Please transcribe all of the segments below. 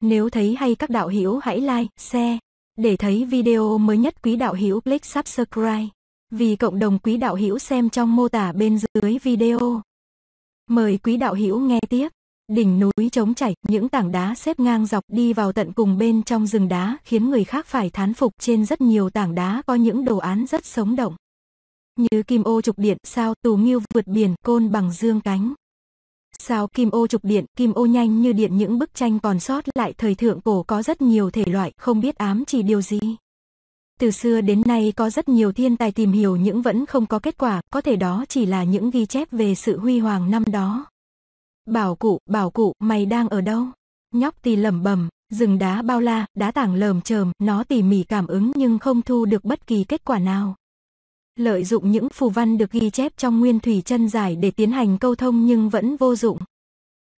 Nếu thấy hay các đạo hữu hãy like, share. Để thấy video mới nhất quý đạo hữu click subscribe. Vì cộng đồng quý đạo hữu xem trong mô tả bên dưới video. Mời quý đạo hữu nghe tiếp. Đỉnh núi trống chảy, những tảng đá xếp ngang dọc đi vào tận cùng bên trong rừng đá khiến người khác phải thán phục trên rất nhiều tảng đá có những đồ án rất sống động. Như kim ô trục điện, sao tù nghiêu vượt biển, côn bằng dương cánh. Sao kim ô trục điện, kim ô nhanh như điện những bức tranh còn sót lại thời thượng cổ có rất nhiều thể loại, không biết ám chỉ điều gì. Từ xưa đến nay có rất nhiều thiên tài tìm hiểu những vẫn không có kết quả, có thể đó chỉ là những ghi chép về sự huy hoàng năm đó. Bảo cụ, bảo cụ, mày đang ở đâu? Nhóc tì lẩm bẩm, rừng đá bao la, đá tảng lờm chờm, nó tỉ mỉ cảm ứng nhưng không thu được bất kỳ kết quả nào lợi dụng những phù văn được ghi chép trong nguyên thủy chân giải để tiến hành câu thông nhưng vẫn vô dụng.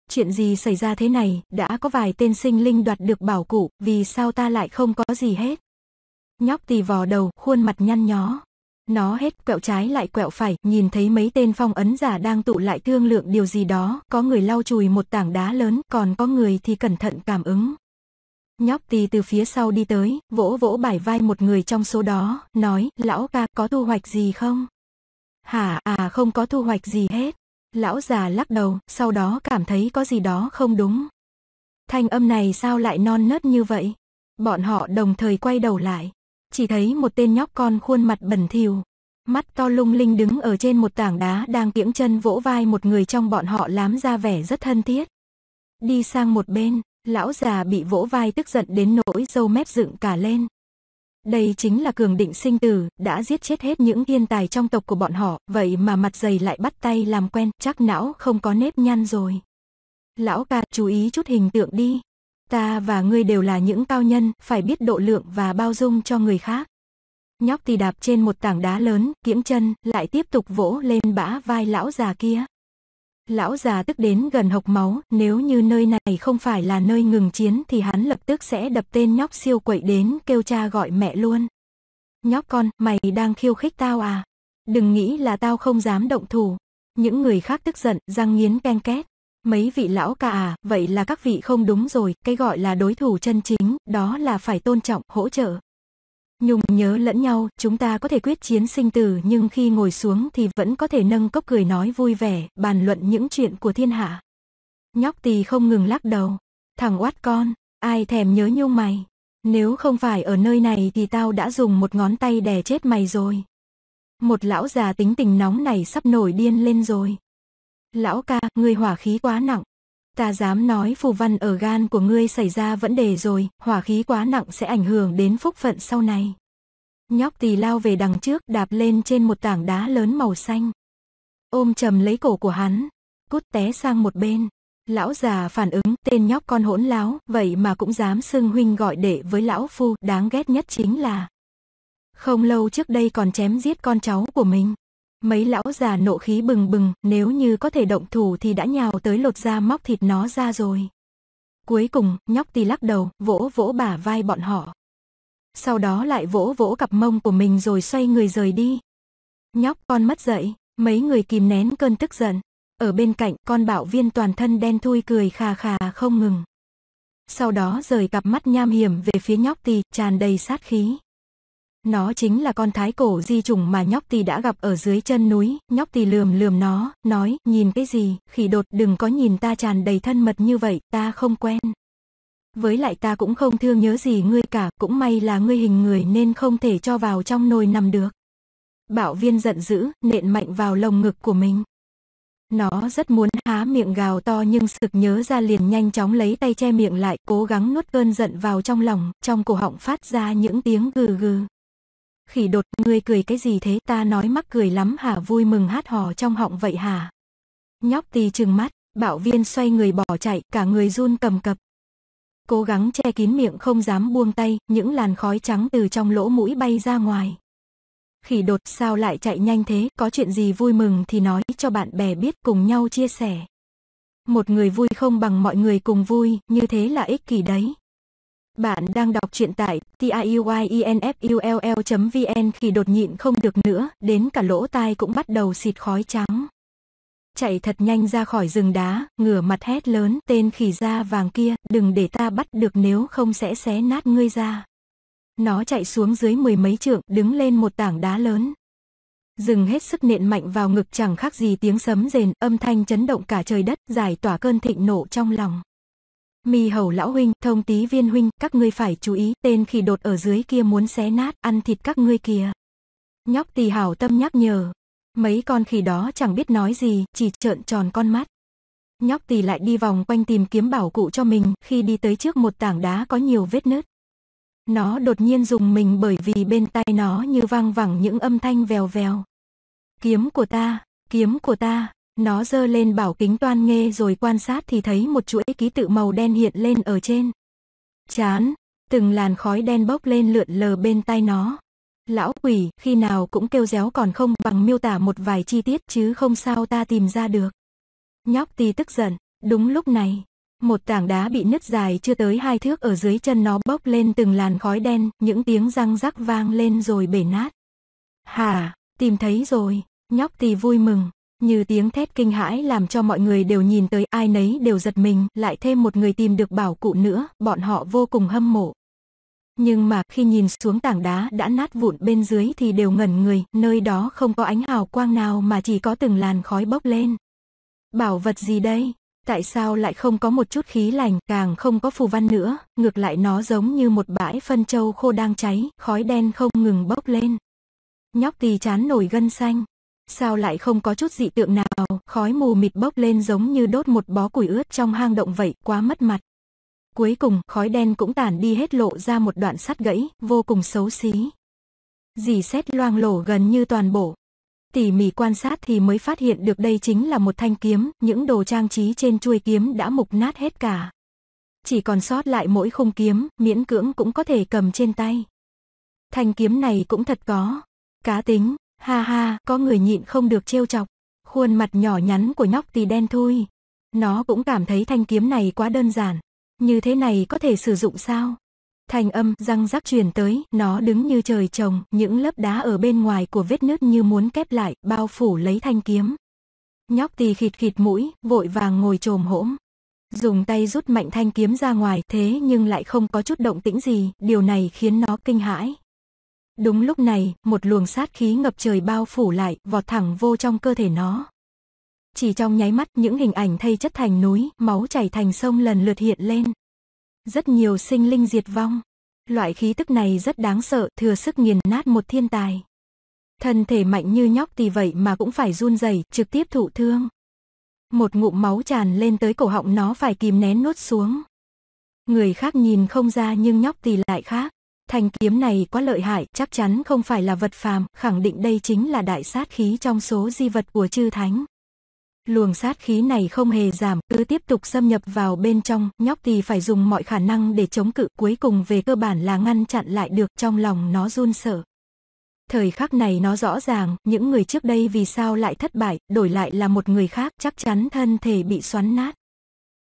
Chuyện gì xảy ra thế này, đã có vài tên sinh linh đoạt được bảo cụ, vì sao ta lại không có gì hết? Nhóc tì vò đầu, khuôn mặt nhăn nhó. Nó hết quẹo trái lại quẹo phải, nhìn thấy mấy tên phong ấn giả đang tụ lại thương lượng điều gì đó, có người lau chùi một tảng đá lớn, còn có người thì cẩn thận cảm ứng. Nhóc tì từ phía sau đi tới, vỗ vỗ bải vai một người trong số đó, nói, lão ca có thu hoạch gì không? Hả à không có thu hoạch gì hết. Lão già lắc đầu, sau đó cảm thấy có gì đó không đúng. Thanh âm này sao lại non nớt như vậy? Bọn họ đồng thời quay đầu lại. Chỉ thấy một tên nhóc con khuôn mặt bẩn thỉu, mắt to lung linh đứng ở trên một tảng đá đang kiễng chân vỗ vai một người trong bọn họ lám ra vẻ rất thân thiết. Đi sang một bên, Lão già bị vỗ vai tức giận đến nỗi râu mép dựng cả lên. Đây chính là cường định sinh tử, đã giết chết hết những thiên tài trong tộc của bọn họ, vậy mà mặt dày lại bắt tay làm quen, chắc não không có nếp nhăn rồi. Lão ca chú ý chút hình tượng đi. Ta và ngươi đều là những cao nhân, phải biết độ lượng và bao dung cho người khác. Nhóc thì đạp trên một tảng đá lớn, kiễng chân, lại tiếp tục vỗ lên bã vai lão già kia lão già tức đến gần hộc máu, nếu như nơi này không phải là nơi ngừng chiến thì hắn lập tức sẽ đập tên nhóc siêu quậy đến kêu cha gọi mẹ luôn. Nhóc con, mày đang khiêu khích tao à? Đừng nghĩ là tao không dám động thủ. Những người khác tức giận, răng nghiến ken két. Mấy vị lão cả à, vậy là các vị không đúng rồi, cái gọi là đối thủ chân chính, đó là phải tôn trọng, hỗ trợ. Nhung nhớ lẫn nhau, chúng ta có thể quyết chiến sinh tử nhưng khi ngồi xuống thì vẫn có thể nâng cốc cười nói vui vẻ, bàn luận những chuyện của thiên hạ. Nhóc tì không ngừng lắc đầu. Thằng oát con, ai thèm nhớ nhung mày. Nếu không phải ở nơi này thì tao đã dùng một ngón tay đè chết mày rồi. Một lão già tính tình nóng này sắp nổi điên lên rồi. Lão ca, người hỏa khí quá nặng, Ta dám nói phù văn ở gan của ngươi xảy ra vấn đề rồi, hỏa khí quá nặng sẽ ảnh hưởng đến phúc phận sau này. Nhóc tỳ lao về đằng trước đạp lên trên một tảng đá lớn màu xanh. Ôm chầm lấy cổ của hắn, cút té sang một bên. Lão già phản ứng tên nhóc con hỗn láo, vậy mà cũng dám xưng huynh gọi đệ với lão phu, đáng ghét nhất chính là. Không lâu trước đây còn chém giết con cháu của mình. Mấy lão già nộ khí bừng bừng, nếu như có thể động thủ thì đã nhào tới lột da móc thịt nó ra rồi. Cuối cùng, nhóc tì lắc đầu, vỗ vỗ bả vai bọn họ. Sau đó lại vỗ vỗ cặp mông của mình rồi xoay người rời đi. Nhóc con mất dậy, mấy người kìm nén cơn tức giận. Ở bên cạnh, con bảo viên toàn thân đen thui cười khà khà không ngừng. Sau đó rời cặp mắt nham hiểm về phía nhóc tì, tràn đầy sát khí. Nó chính là con thái cổ di trùng mà nhóc tì đã gặp ở dưới chân núi. Nhóc tì lườm lườm nó, nói, nhìn cái gì, khỉ đột đừng có nhìn ta tràn đầy thân mật như vậy, ta không quen. Với lại ta cũng không thương nhớ gì ngươi cả, cũng may là ngươi hình người nên không thể cho vào trong nồi nằm được. Bảo viên giận dữ, nện mạnh vào lồng ngực của mình. Nó rất muốn há miệng gào to nhưng sực nhớ ra liền nhanh chóng lấy tay che miệng lại, cố gắng nuốt cơn giận vào trong lòng, trong cổ họng phát ra những tiếng gừ gừ khỉ đột ngươi cười cái gì thế ta nói mắc cười lắm hả vui mừng hát hò trong họng vậy hả. Nhóc tì trừng mắt, bảo viên xoay người bỏ chạy, cả người run cầm cập. Cố gắng che kín miệng không dám buông tay, những làn khói trắng từ trong lỗ mũi bay ra ngoài. Khỉ đột sao lại chạy nhanh thế, có chuyện gì vui mừng thì nói cho bạn bè biết cùng nhau chia sẻ. Một người vui không bằng mọi người cùng vui, như thế là ích kỷ đấy. Bạn đang đọc truyện tại tiuyinfull.vn khi đột nhịn không được nữa, đến cả lỗ tai cũng bắt đầu xịt khói trắng. Chạy thật nhanh ra khỏi rừng đá, ngửa mặt hét lớn tên khỉ da vàng kia, đừng để ta bắt được nếu không sẽ xé nát ngươi ra. Nó chạy xuống dưới mười mấy trượng, đứng lên một tảng đá lớn. Dừng hết sức nện mạnh vào ngực chẳng khác gì tiếng sấm rền, âm thanh chấn động cả trời đất, giải tỏa cơn thịnh nộ trong lòng. Mi hầu lão huynh, thông tí viên huynh, các ngươi phải chú ý, tên khỉ đột ở dưới kia muốn xé nát, ăn thịt các ngươi kia Nhóc tỳ hảo tâm nhắc nhở. Mấy con khỉ đó chẳng biết nói gì, chỉ trợn tròn con mắt. Nhóc tỳ lại đi vòng quanh tìm kiếm bảo cụ cho mình, khi đi tới trước một tảng đá có nhiều vết nứt. Nó đột nhiên dùng mình bởi vì bên tai nó như vang vẳng những âm thanh vèo vèo. Kiếm của ta, kiếm của ta, nó dơ lên bảo kính toan nghe rồi quan sát thì thấy một chuỗi ký tự màu đen hiện lên ở trên. Chán, từng làn khói đen bốc lên lượn lờ bên tai nó. Lão quỷ, khi nào cũng kêu réo còn không bằng miêu tả một vài chi tiết chứ không sao ta tìm ra được. Nhóc tì tức giận, đúng lúc này, một tảng đá bị nứt dài chưa tới hai thước ở dưới chân nó bốc lên từng làn khói đen, những tiếng răng rắc vang lên rồi bể nát. Hà, tìm thấy rồi, nhóc tì vui mừng, như tiếng thét kinh hãi làm cho mọi người đều nhìn tới ai nấy đều giật mình, lại thêm một người tìm được bảo cụ nữa, bọn họ vô cùng hâm mộ. Nhưng mà khi nhìn xuống tảng đá đã nát vụn bên dưới thì đều ngẩn người, nơi đó không có ánh hào quang nào mà chỉ có từng làn khói bốc lên. Bảo vật gì đây? Tại sao lại không có một chút khí lành, càng không có phù văn nữa, ngược lại nó giống như một bãi phân châu khô đang cháy, khói đen không ngừng bốc lên. Nhóc tì chán nổi gân xanh, sao lại không có chút dị tượng nào, khói mù mịt bốc lên giống như đốt một bó củi ướt trong hang động vậy, quá mất mặt. Cuối cùng, khói đen cũng tản đi hết lộ ra một đoạn sắt gãy, vô cùng xấu xí. Dì xét loang lổ gần như toàn bộ. Tỉ mỉ quan sát thì mới phát hiện được đây chính là một thanh kiếm, những đồ trang trí trên chuôi kiếm đã mục nát hết cả. Chỉ còn sót lại mỗi khung kiếm, miễn cưỡng cũng có thể cầm trên tay. Thanh kiếm này cũng thật có. Cá tính, Ha ha, có người nhịn không được trêu chọc. Khuôn mặt nhỏ nhắn của nhóc tỳ đen thui. Nó cũng cảm thấy thanh kiếm này quá đơn giản. Như thế này có thể sử dụng sao? Thanh âm răng rắc truyền tới, nó đứng như trời trồng, những lớp đá ở bên ngoài của vết nứt như muốn kép lại, bao phủ lấy thanh kiếm. Nhóc tỳ khịt khịt mũi, vội vàng ngồi trồm hỗm. Dùng tay rút mạnh thanh kiếm ra ngoài, thế nhưng lại không có chút động tĩnh gì, điều này khiến nó kinh hãi. Đúng lúc này, một luồng sát khí ngập trời bao phủ lại, vọt thẳng vô trong cơ thể nó. Chỉ trong nháy mắt những hình ảnh thay chất thành núi, máu chảy thành sông lần lượt hiện lên. Rất nhiều sinh linh diệt vong. Loại khí tức này rất đáng sợ, thừa sức nghiền nát một thiên tài. Thân thể mạnh như nhóc thì vậy mà cũng phải run rẩy trực tiếp thụ thương. Một ngụm máu tràn lên tới cổ họng nó phải kìm nén nuốt xuống. Người khác nhìn không ra nhưng nhóc thì lại khác thanh kiếm này quá lợi hại, chắc chắn không phải là vật phàm, khẳng định đây chính là đại sát khí trong số di vật của chư thánh. Luồng sát khí này không hề giảm, cứ tiếp tục xâm nhập vào bên trong, nhóc thì phải dùng mọi khả năng để chống cự, cuối cùng về cơ bản là ngăn chặn lại được, trong lòng nó run sợ. Thời khắc này nó rõ ràng, những người trước đây vì sao lại thất bại, đổi lại là một người khác, chắc chắn thân thể bị xoắn nát.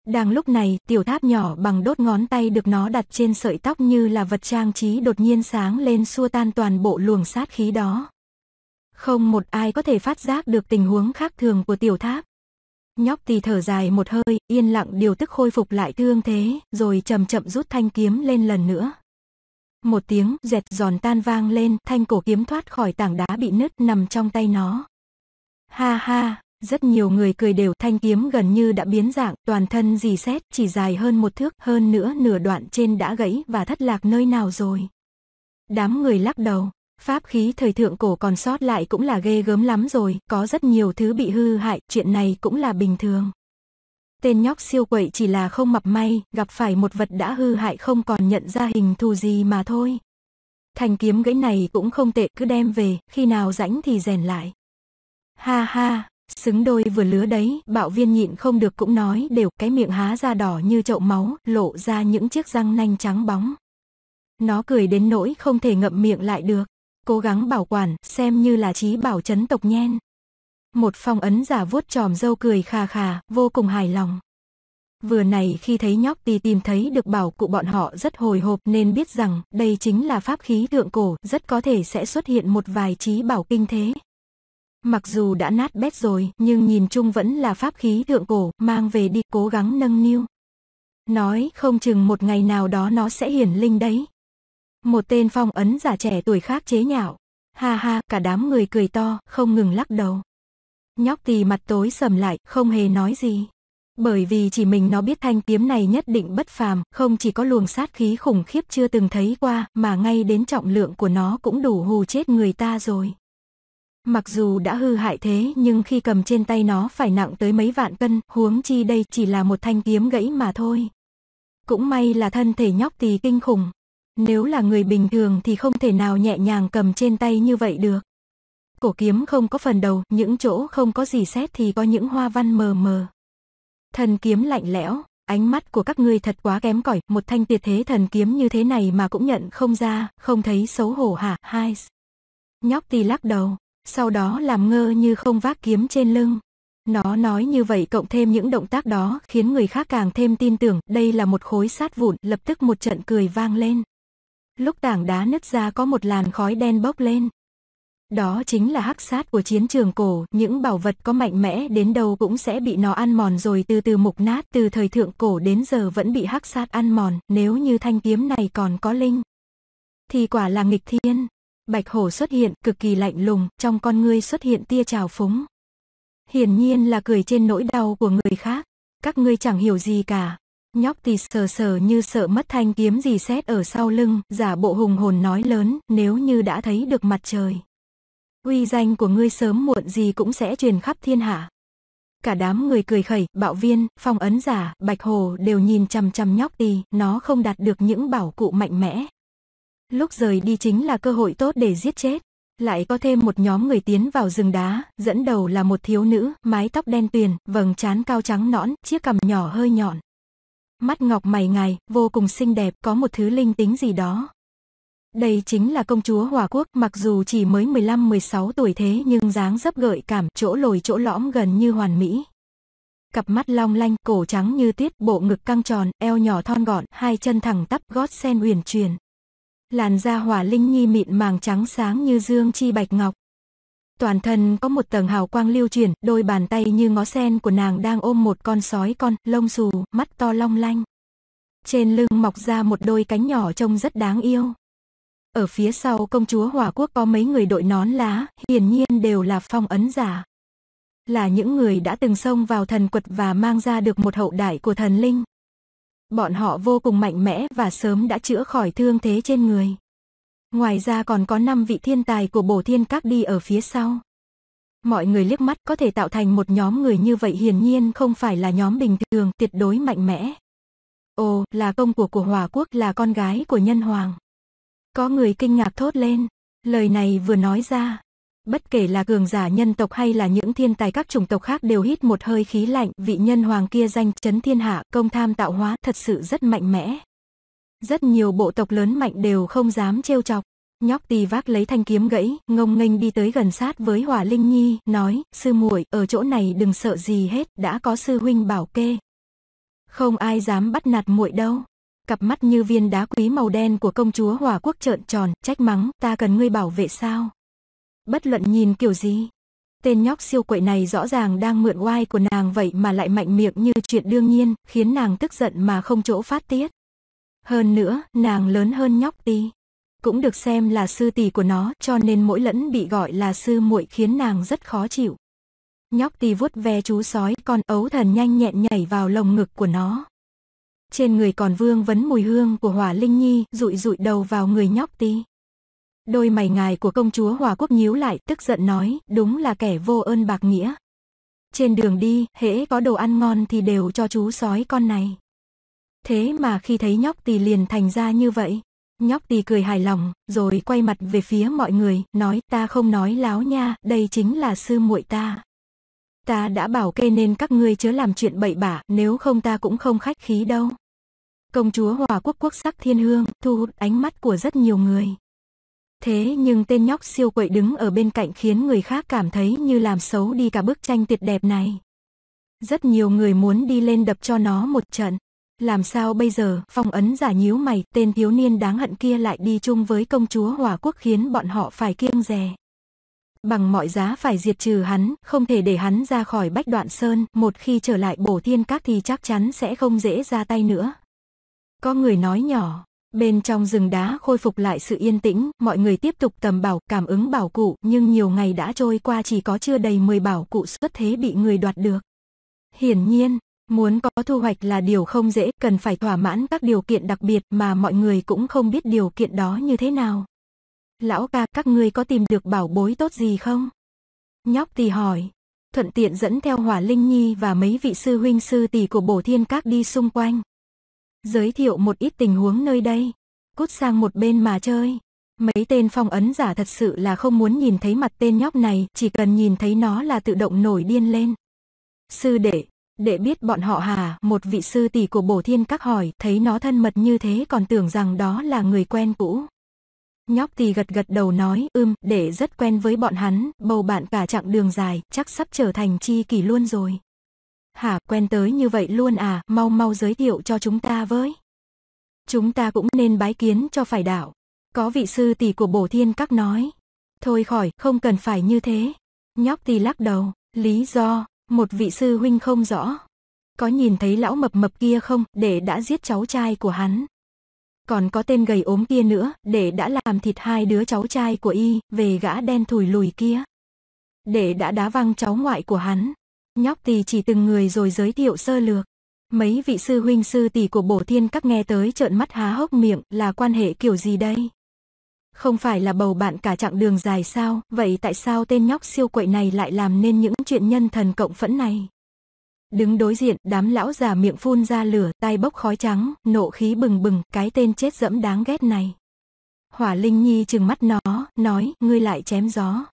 Đang lúc này, tiểu tháp nhỏ bằng đốt ngón tay được nó đặt trên sợi tóc như là vật trang trí đột nhiên sáng lên xua tan toàn bộ luồng sát khí đó. Không một ai có thể phát giác được tình huống khác thường của tiểu tháp. Nhóc thì thở dài một hơi, yên lặng điều tức khôi phục lại thương thế, rồi chậm chậm rút thanh kiếm lên lần nữa. Một tiếng dẹt giòn tan vang lên, thanh cổ kiếm thoát khỏi tảng đá bị nứt nằm trong tay nó. Ha ha, rất nhiều người cười đều thanh kiếm gần như đã biến dạng, toàn thân dì xét, chỉ dài hơn một thước, hơn nữa nửa đoạn trên đã gãy và thất lạc nơi nào rồi. Đám người lắc đầu, pháp khí thời thượng cổ còn sót lại cũng là ghê gớm lắm rồi, có rất nhiều thứ bị hư hại, chuyện này cũng là bình thường. Tên nhóc siêu quậy chỉ là không mập may, gặp phải một vật đã hư hại không còn nhận ra hình thù gì mà thôi. Thành kiếm gãy này cũng không tệ, cứ đem về, khi nào rảnh thì rèn lại. Ha ha, Xứng đôi vừa lứa đấy, bạo viên nhịn không được cũng nói đều cái miệng há ra đỏ như chậu máu, lộ ra những chiếc răng nanh trắng bóng. Nó cười đến nỗi không thể ngậm miệng lại được, cố gắng bảo quản, xem như là trí bảo chấn tộc nhen. Một phong ấn giả vuốt tròm dâu cười khà khà, vô cùng hài lòng. Vừa này khi thấy nhóc tì tìm thấy được bảo cụ bọn họ rất hồi hộp nên biết rằng đây chính là pháp khí thượng cổ, rất có thể sẽ xuất hiện một vài trí bảo kinh thế. Mặc dù đã nát bét rồi, nhưng nhìn chung vẫn là pháp khí thượng cổ, mang về đi, cố gắng nâng niu. Nói không chừng một ngày nào đó nó sẽ hiển linh đấy. Một tên phong ấn giả trẻ tuổi khác chế nhạo. Ha ha, cả đám người cười to, không ngừng lắc đầu. Nhóc tì mặt tối sầm lại, không hề nói gì. Bởi vì chỉ mình nó biết thanh kiếm này nhất định bất phàm, không chỉ có luồng sát khí khủng khiếp chưa từng thấy qua, mà ngay đến trọng lượng của nó cũng đủ hù chết người ta rồi. Mặc dù đã hư hại thế nhưng khi cầm trên tay nó phải nặng tới mấy vạn cân, huống chi đây chỉ là một thanh kiếm gãy mà thôi. Cũng may là thân thể nhóc tì kinh khủng. Nếu là người bình thường thì không thể nào nhẹ nhàng cầm trên tay như vậy được. Cổ kiếm không có phần đầu, những chỗ không có gì xét thì có những hoa văn mờ mờ. Thần kiếm lạnh lẽo, ánh mắt của các ngươi thật quá kém cỏi, một thanh tiệt thế thần kiếm như thế này mà cũng nhận không ra, không thấy xấu hổ hả, hai. Nhóc tì lắc đầu, sau đó làm ngơ như không vác kiếm trên lưng. Nó nói như vậy cộng thêm những động tác đó khiến người khác càng thêm tin tưởng đây là một khối sát vụn lập tức một trận cười vang lên. Lúc tảng đá nứt ra có một làn khói đen bốc lên. Đó chính là hắc sát của chiến trường cổ, những bảo vật có mạnh mẽ đến đâu cũng sẽ bị nó ăn mòn rồi từ từ mục nát, từ thời thượng cổ đến giờ vẫn bị hắc sát ăn mòn, nếu như thanh kiếm này còn có linh. Thì quả là nghịch thiên, bạch hổ xuất hiện cực kỳ lạnh lùng, trong con ngươi xuất hiện tia trào phúng. Hiển nhiên là cười trên nỗi đau của người khác, các ngươi chẳng hiểu gì cả. Nhóc tì sờ sờ như sợ mất thanh kiếm gì xét ở sau lưng, giả bộ hùng hồn nói lớn, nếu như đã thấy được mặt trời. Uy danh của ngươi sớm muộn gì cũng sẽ truyền khắp thiên hạ. Cả đám người cười khẩy, bạo viên, phong ấn giả, bạch hồ đều nhìn chằm chằm nhóc tì, nó không đạt được những bảo cụ mạnh mẽ, Lúc rời đi chính là cơ hội tốt để giết chết. Lại có thêm một nhóm người tiến vào rừng đá, dẫn đầu là một thiếu nữ, mái tóc đen tuyền, vầng trán cao trắng nõn, chiếc cằm nhỏ hơi nhọn. Mắt ngọc mày ngài, vô cùng xinh đẹp, có một thứ linh tính gì đó. Đây chính là công chúa Hòa Quốc, mặc dù chỉ mới 15-16 tuổi thế nhưng dáng dấp gợi cảm, chỗ lồi chỗ lõm gần như hoàn mỹ. Cặp mắt long lanh, cổ trắng như tuyết, bộ ngực căng tròn, eo nhỏ thon gọn, hai chân thẳng tắp, gót sen uyển chuyển làn da hỏa linh nhi mịn màng trắng sáng như dương chi bạch ngọc. Toàn thân có một tầng hào quang lưu chuyển, đôi bàn tay như ngó sen của nàng đang ôm một con sói con, lông xù, mắt to long lanh. Trên lưng mọc ra một đôi cánh nhỏ trông rất đáng yêu. Ở phía sau công chúa Hòa Quốc có mấy người đội nón lá, hiển nhiên đều là phong ấn giả. Là những người đã từng xông vào thần quật và mang ra được một hậu đại của thần linh, Bọn họ vô cùng mạnh mẽ và sớm đã chữa khỏi thương thế trên người. Ngoài ra còn có 5 vị thiên tài của bổ thiên các đi ở phía sau. Mọi người liếc mắt có thể tạo thành một nhóm người như vậy hiển nhiên không phải là nhóm bình thường tuyệt đối mạnh mẽ. Ồ, là công của của Hòa Quốc là con gái của nhân hoàng. Có người kinh ngạc thốt lên, lời này vừa nói ra, bất kể là cường giả nhân tộc hay là những thiên tài các chủng tộc khác đều hít một hơi khí lạnh, vị nhân hoàng kia danh chấn thiên hạ, công tham tạo hóa thật sự rất mạnh mẽ. Rất nhiều bộ tộc lớn mạnh đều không dám trêu chọc. Nhóc tì vác lấy thanh kiếm gãy, ngông nghênh đi tới gần sát với Hỏa Linh Nhi, nói, sư muội ở chỗ này đừng sợ gì hết, đã có sư huynh bảo kê. Không ai dám bắt nạt muội đâu. Cặp mắt như viên đá quý màu đen của công chúa Hỏa Quốc trợn tròn, trách mắng, ta cần ngươi bảo vệ sao? bất luận nhìn kiểu gì. Tên nhóc siêu quậy này rõ ràng đang mượn oai của nàng vậy mà lại mạnh miệng như chuyện đương nhiên, khiến nàng tức giận mà không chỗ phát tiết. Hơn nữa, nàng lớn hơn nhóc tí. Cũng được xem là sư tỷ của nó, cho nên mỗi lẫn bị gọi là sư muội khiến nàng rất khó chịu. Nhóc tì vuốt ve chú sói, con ấu thần nhanh nhẹn nhảy vào lồng ngực của nó. Trên người còn vương vấn mùi hương của hỏa linh nhi, rụi rụi đầu vào người nhóc tì. Đôi mày ngài của công chúa Hòa Quốc nhíu lại, tức giận nói, đúng là kẻ vô ơn bạc nghĩa. Trên đường đi, hễ có đồ ăn ngon thì đều cho chú sói con này. Thế mà khi thấy nhóc tỳ liền thành ra như vậy. Nhóc tỳ cười hài lòng, rồi quay mặt về phía mọi người, nói ta không nói láo nha, đây chính là sư muội ta. Ta đã bảo kê nên các ngươi chớ làm chuyện bậy bạ, nếu không ta cũng không khách khí đâu. Công chúa Hòa Quốc quốc sắc thiên hương, thu hút ánh mắt của rất nhiều người. Thế nhưng tên nhóc siêu quậy đứng ở bên cạnh khiến người khác cảm thấy như làm xấu đi cả bức tranh tuyệt đẹp này. Rất nhiều người muốn đi lên đập cho nó một trận. Làm sao bây giờ, phong ấn giả nhíu mày, tên thiếu niên đáng hận kia lại đi chung với công chúa Hòa Quốc khiến bọn họ phải kiêng dè. Bằng mọi giá phải diệt trừ hắn, không thể để hắn ra khỏi bách đoạn sơn, một khi trở lại bổ thiên các thì chắc chắn sẽ không dễ ra tay nữa. Có người nói nhỏ, Bên trong rừng đá khôi phục lại sự yên tĩnh, mọi người tiếp tục tầm bảo cảm ứng bảo cụ, nhưng nhiều ngày đã trôi qua chỉ có chưa đầy 10 bảo cụ xuất thế bị người đoạt được. Hiển nhiên, muốn có thu hoạch là điều không dễ, cần phải thỏa mãn các điều kiện đặc biệt mà mọi người cũng không biết điều kiện đó như thế nào. Lão ca, các ngươi có tìm được bảo bối tốt gì không? Nhóc thì hỏi, thuận tiện dẫn theo Hỏa Linh Nhi và mấy vị sư huynh sư tỷ của Bổ Thiên Các đi xung quanh giới thiệu một ít tình huống nơi đây. Cút sang một bên mà chơi. Mấy tên phong ấn giả thật sự là không muốn nhìn thấy mặt tên nhóc này, chỉ cần nhìn thấy nó là tự động nổi điên lên. Sư đệ, đệ biết bọn họ hà, một vị sư tỷ của bổ thiên các hỏi, thấy nó thân mật như thế còn tưởng rằng đó là người quen cũ. Nhóc thì gật gật đầu nói, ưm, đệ rất quen với bọn hắn, bầu bạn cả chặng đường dài, chắc sắp trở thành chi kỷ luôn rồi. Hả, quen tới như vậy luôn à, mau mau giới thiệu cho chúng ta với. Chúng ta cũng nên bái kiến cho phải đạo. Có vị sư tỷ của bổ thiên các nói. Thôi khỏi, không cần phải như thế. Nhóc thì lắc đầu, lý do, một vị sư huynh không rõ. Có nhìn thấy lão mập mập kia không, để đã giết cháu trai của hắn. Còn có tên gầy ốm kia nữa, để đã làm thịt hai đứa cháu trai của y, về gã đen thùi lùi kia. Để đã đá văng cháu ngoại của hắn, Nhóc tỳ chỉ từng người rồi giới thiệu sơ lược. Mấy vị sư huynh sư tỷ của bổ thiên các nghe tới trợn mắt há hốc miệng là quan hệ kiểu gì đây? Không phải là bầu bạn cả chặng đường dài sao, vậy tại sao tên nhóc siêu quậy này lại làm nên những chuyện nhân thần cộng phẫn này? Đứng đối diện, đám lão già miệng phun ra lửa, tay bốc khói trắng, nộ khí bừng bừng, cái tên chết dẫm đáng ghét này. Hỏa Linh Nhi chừng mắt nó, nói, ngươi lại chém gió.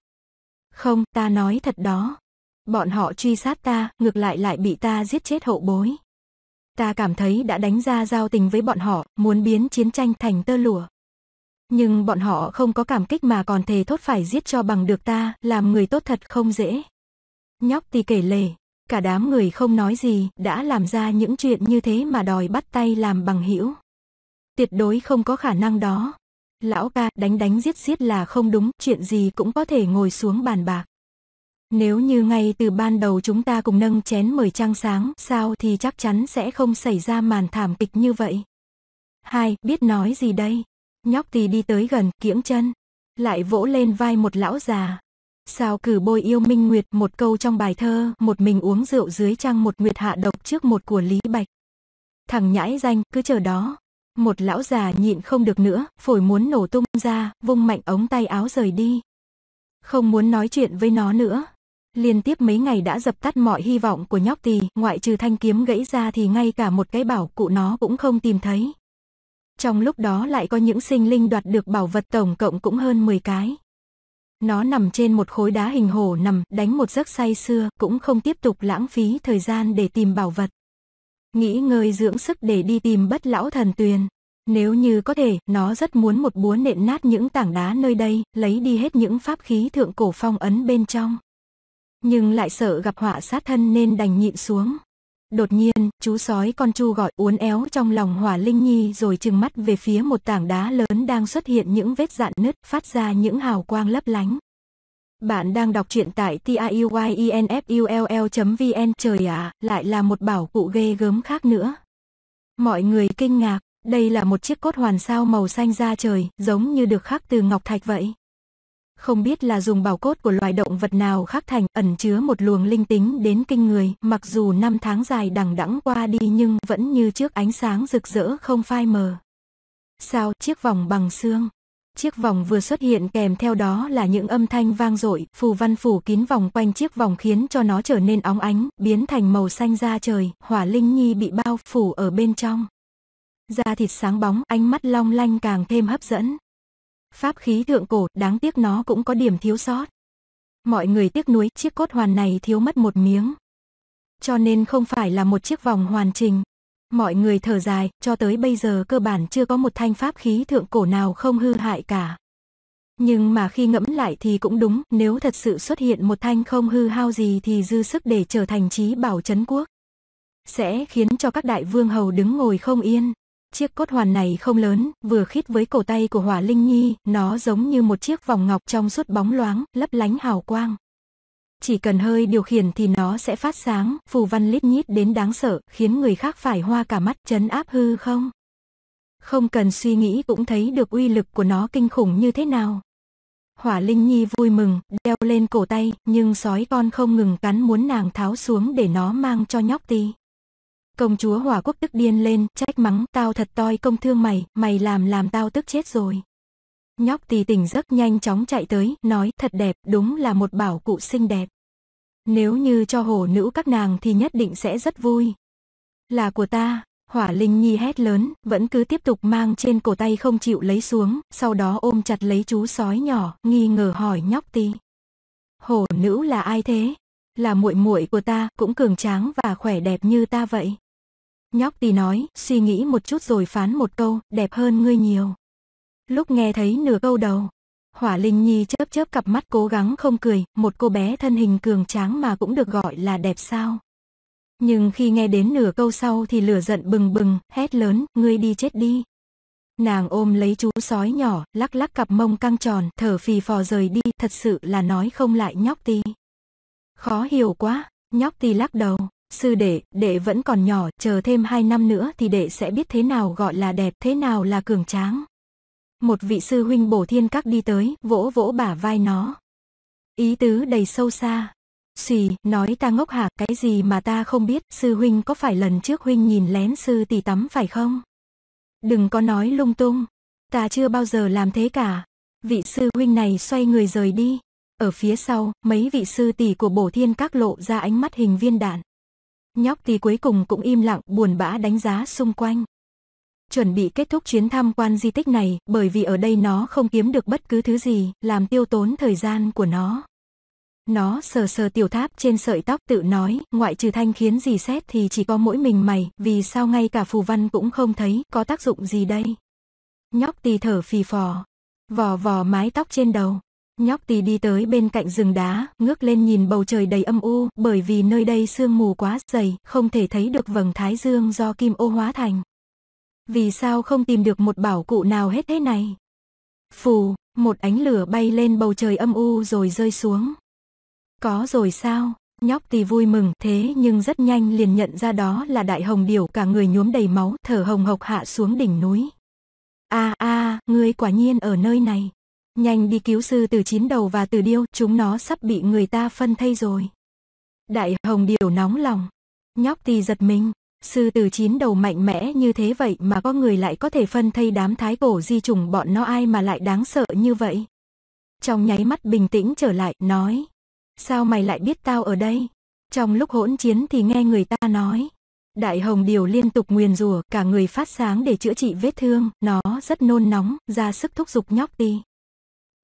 Không, ta nói thật đó, Bọn họ truy sát ta, ngược lại lại bị ta giết chết hậu bối. Ta cảm thấy đã đánh ra giao tình với bọn họ, muốn biến chiến tranh thành tơ lụa. Nhưng bọn họ không có cảm kích mà còn thề thốt phải giết cho bằng được ta, làm người tốt thật không dễ. Nhóc thì kể lể, cả đám người không nói gì, đã làm ra những chuyện như thế mà đòi bắt tay làm bằng hữu. Tuyệt đối không có khả năng đó. Lão ca đánh đánh giết giết là không đúng, chuyện gì cũng có thể ngồi xuống bàn bạc. Nếu như ngay từ ban đầu chúng ta cùng nâng chén mời trăng sáng sao thì chắc chắn sẽ không xảy ra màn thảm kịch như vậy. Hai, biết nói gì đây? Nhóc thì đi tới gần, kiễng chân. Lại vỗ lên vai một lão già. Sao cử bôi yêu minh nguyệt một câu trong bài thơ, một mình uống rượu dưới trăng một nguyệt hạ độc trước một của Lý Bạch. Thằng nhãi danh cứ chờ đó. Một lão già nhịn không được nữa, phổi muốn nổ tung ra, vung mạnh ống tay áo rời đi. Không muốn nói chuyện với nó nữa, liên tiếp mấy ngày đã dập tắt mọi hy vọng của nhóc tỳ, ngoại trừ thanh kiếm gãy ra thì ngay cả một cái bảo cụ nó cũng không tìm thấy. Trong lúc đó lại có những sinh linh đoạt được bảo vật tổng cộng cũng hơn 10 cái. Nó nằm trên một khối đá hình hổ nằm, đánh một giấc say xưa, cũng không tiếp tục lãng phí thời gian để tìm bảo vật. Nghĩ ngơi dưỡng sức để đi tìm bất lão thần tuyền. Nếu như có thể, nó rất muốn một búa nện nát những tảng đá nơi đây, lấy đi hết những pháp khí thượng cổ phong ấn bên trong nhưng lại sợ gặp họa sát thân nên đành nhịn xuống. Đột nhiên, chú sói con chu gọi uốn éo trong lòng hỏa linh nhi rồi trừng mắt về phía một tảng đá lớn đang xuất hiện những vết dạn nứt phát ra những hào quang lấp lánh. Bạn đang đọc truyện tại tiuyinfull.vn trời ạ, lại là một bảo cụ ghê gớm khác nữa. Mọi người kinh ngạc, đây là một chiếc cốt hoàn sao màu xanh da trời, giống như được khắc từ ngọc thạch vậy không biết là dùng bảo cốt của loài động vật nào khác thành ẩn chứa một luồng linh tính đến kinh người, mặc dù năm tháng dài đằng đẵng qua đi nhưng vẫn như trước ánh sáng rực rỡ không phai mờ. Sao chiếc vòng bằng xương? Chiếc vòng vừa xuất hiện kèm theo đó là những âm thanh vang dội, phù văn phủ kín vòng quanh chiếc vòng khiến cho nó trở nên óng ánh, biến thành màu xanh da trời, hỏa linh nhi bị bao phủ ở bên trong. Da thịt sáng bóng, ánh mắt long lanh càng thêm hấp dẫn. Pháp khí thượng cổ, đáng tiếc nó cũng có điểm thiếu sót. Mọi người tiếc nuối chiếc cốt hoàn này thiếu mất một miếng. Cho nên không phải là một chiếc vòng hoàn chỉnh. Mọi người thở dài, cho tới bây giờ cơ bản chưa có một thanh pháp khí thượng cổ nào không hư hại cả. Nhưng mà khi ngẫm lại thì cũng đúng, nếu thật sự xuất hiện một thanh không hư hao gì thì dư sức để trở thành trí bảo chấn quốc. Sẽ khiến cho các đại vương hầu đứng ngồi không yên. Chiếc cốt hoàn này không lớn, vừa khít với cổ tay của Hỏa Linh Nhi, nó giống như một chiếc vòng ngọc trong suốt bóng loáng, lấp lánh hào quang. Chỉ cần hơi điều khiển thì nó sẽ phát sáng, phù văn lít nhít đến đáng sợ, khiến người khác phải hoa cả mắt chấn áp hư không. Không cần suy nghĩ cũng thấy được uy lực của nó kinh khủng như thế nào. Hỏa Linh Nhi vui mừng, đeo lên cổ tay, nhưng sói con không ngừng cắn muốn nàng tháo xuống để nó mang cho nhóc ti. Công chúa Hòa Quốc tức điên lên, trách mắng, tao thật toi công thương mày, mày làm làm tao tức chết rồi. Nhóc tì tỉnh giấc nhanh chóng chạy tới, nói thật đẹp, đúng là một bảo cụ xinh đẹp. Nếu như cho hổ nữ các nàng thì nhất định sẽ rất vui. Là của ta, hỏa linh nhi hét lớn, vẫn cứ tiếp tục mang trên cổ tay không chịu lấy xuống, sau đó ôm chặt lấy chú sói nhỏ, nghi ngờ hỏi nhóc tì. Hổ nữ là ai thế? Là muội muội của ta, cũng cường tráng và khỏe đẹp như ta vậy. Nhóc tì nói, suy nghĩ một chút rồi phán một câu, đẹp hơn ngươi nhiều. Lúc nghe thấy nửa câu đầu, Hỏa Linh Nhi chớp chớp cặp mắt cố gắng không cười, một cô bé thân hình cường tráng mà cũng được gọi là đẹp sao. Nhưng khi nghe đến nửa câu sau thì lửa giận bừng bừng, hét lớn, ngươi đi chết đi. Nàng ôm lấy chú sói nhỏ, lắc lắc cặp mông căng tròn, thở phì phò rời đi, thật sự là nói không lại nhóc tì. Khó hiểu quá, nhóc tì lắc đầu, Sư đệ, đệ vẫn còn nhỏ, chờ thêm 2 năm nữa thì đệ sẽ biết thế nào gọi là đẹp, thế nào là cường tráng. Một vị sư huynh bổ thiên các đi tới, vỗ vỗ bả vai nó. Ý tứ đầy sâu xa. Xì, nói ta ngốc hả, cái gì mà ta không biết, sư huynh có phải lần trước huynh nhìn lén sư tỷ tắm phải không? Đừng có nói lung tung, ta chưa bao giờ làm thế cả. Vị sư huynh này xoay người rời đi. Ở phía sau, mấy vị sư tỷ của bổ thiên các lộ ra ánh mắt hình viên đạn. Nhóc tí cuối cùng cũng im lặng buồn bã đánh giá xung quanh. Chuẩn bị kết thúc chuyến tham quan di tích này bởi vì ở đây nó không kiếm được bất cứ thứ gì, làm tiêu tốn thời gian của nó. Nó sờ sờ tiểu tháp trên sợi tóc tự nói, ngoại trừ thanh khiến gì xét thì chỉ có mỗi mình mày, vì sao ngay cả phù văn cũng không thấy, có tác dụng gì đây? Nhóc tì thở phì phò, vò vò mái tóc trên đầu. Nhóc tì đi tới bên cạnh rừng đá, ngước lên nhìn bầu trời đầy âm u, bởi vì nơi đây sương mù quá dày, không thể thấy được vầng thái dương do kim ô hóa thành. Vì sao không tìm được một bảo cụ nào hết thế này? Phù, một ánh lửa bay lên bầu trời âm u rồi rơi xuống. Có rồi sao? Nhóc tì vui mừng, thế nhưng rất nhanh liền nhận ra đó là đại hồng điểu cả người nhuốm đầy máu, thở hồng hộc hạ xuống đỉnh núi. A a, à, ngươi quả nhiên ở nơi này. Nhanh đi cứu sư từ chín đầu và từ điêu, chúng nó sắp bị người ta phân thây rồi. Đại hồng điểu nóng lòng. Nhóc thì giật mình, sư từ chín đầu mạnh mẽ như thế vậy mà có người lại có thể phân thây đám thái cổ di trùng bọn nó ai mà lại đáng sợ như vậy. Trong nháy mắt bình tĩnh trở lại, nói. Sao mày lại biết tao ở đây? Trong lúc hỗn chiến thì nghe người ta nói. Đại hồng điều liên tục nguyền rủa cả người phát sáng để chữa trị vết thương, nó rất nôn nóng, ra sức thúc giục nhóc ti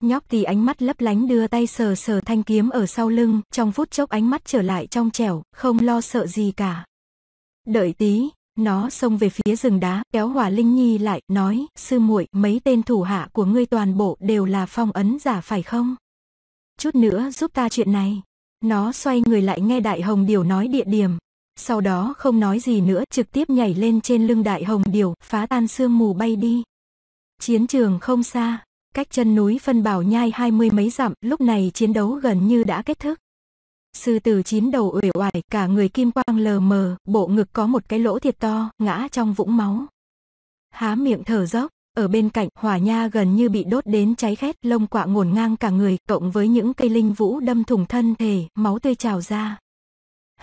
nhóc thì ánh mắt lấp lánh đưa tay sờ sờ thanh kiếm ở sau lưng, trong phút chốc ánh mắt trở lại trong trẻo, không lo sợ gì cả. Đợi tí, nó xông về phía rừng đá, kéo hỏa linh nhi lại, nói, sư muội mấy tên thủ hạ của ngươi toàn bộ đều là phong ấn giả phải không? Chút nữa giúp ta chuyện này. Nó xoay người lại nghe đại hồng điều nói địa điểm. Sau đó không nói gì nữa trực tiếp nhảy lên trên lưng đại hồng điều, phá tan sương mù bay đi. Chiến trường không xa, cách chân núi phân bảo nhai hai mươi mấy dặm, lúc này chiến đấu gần như đã kết thúc. Sư tử chín đầu uể oải, cả người kim quang lờ mờ, bộ ngực có một cái lỗ thiệt to, ngã trong vũng máu. Há miệng thở dốc, ở bên cạnh hỏa nha gần như bị đốt đến cháy khét, lông quạ ngổn ngang cả người, cộng với những cây linh vũ đâm thủng thân thể, máu tươi trào ra.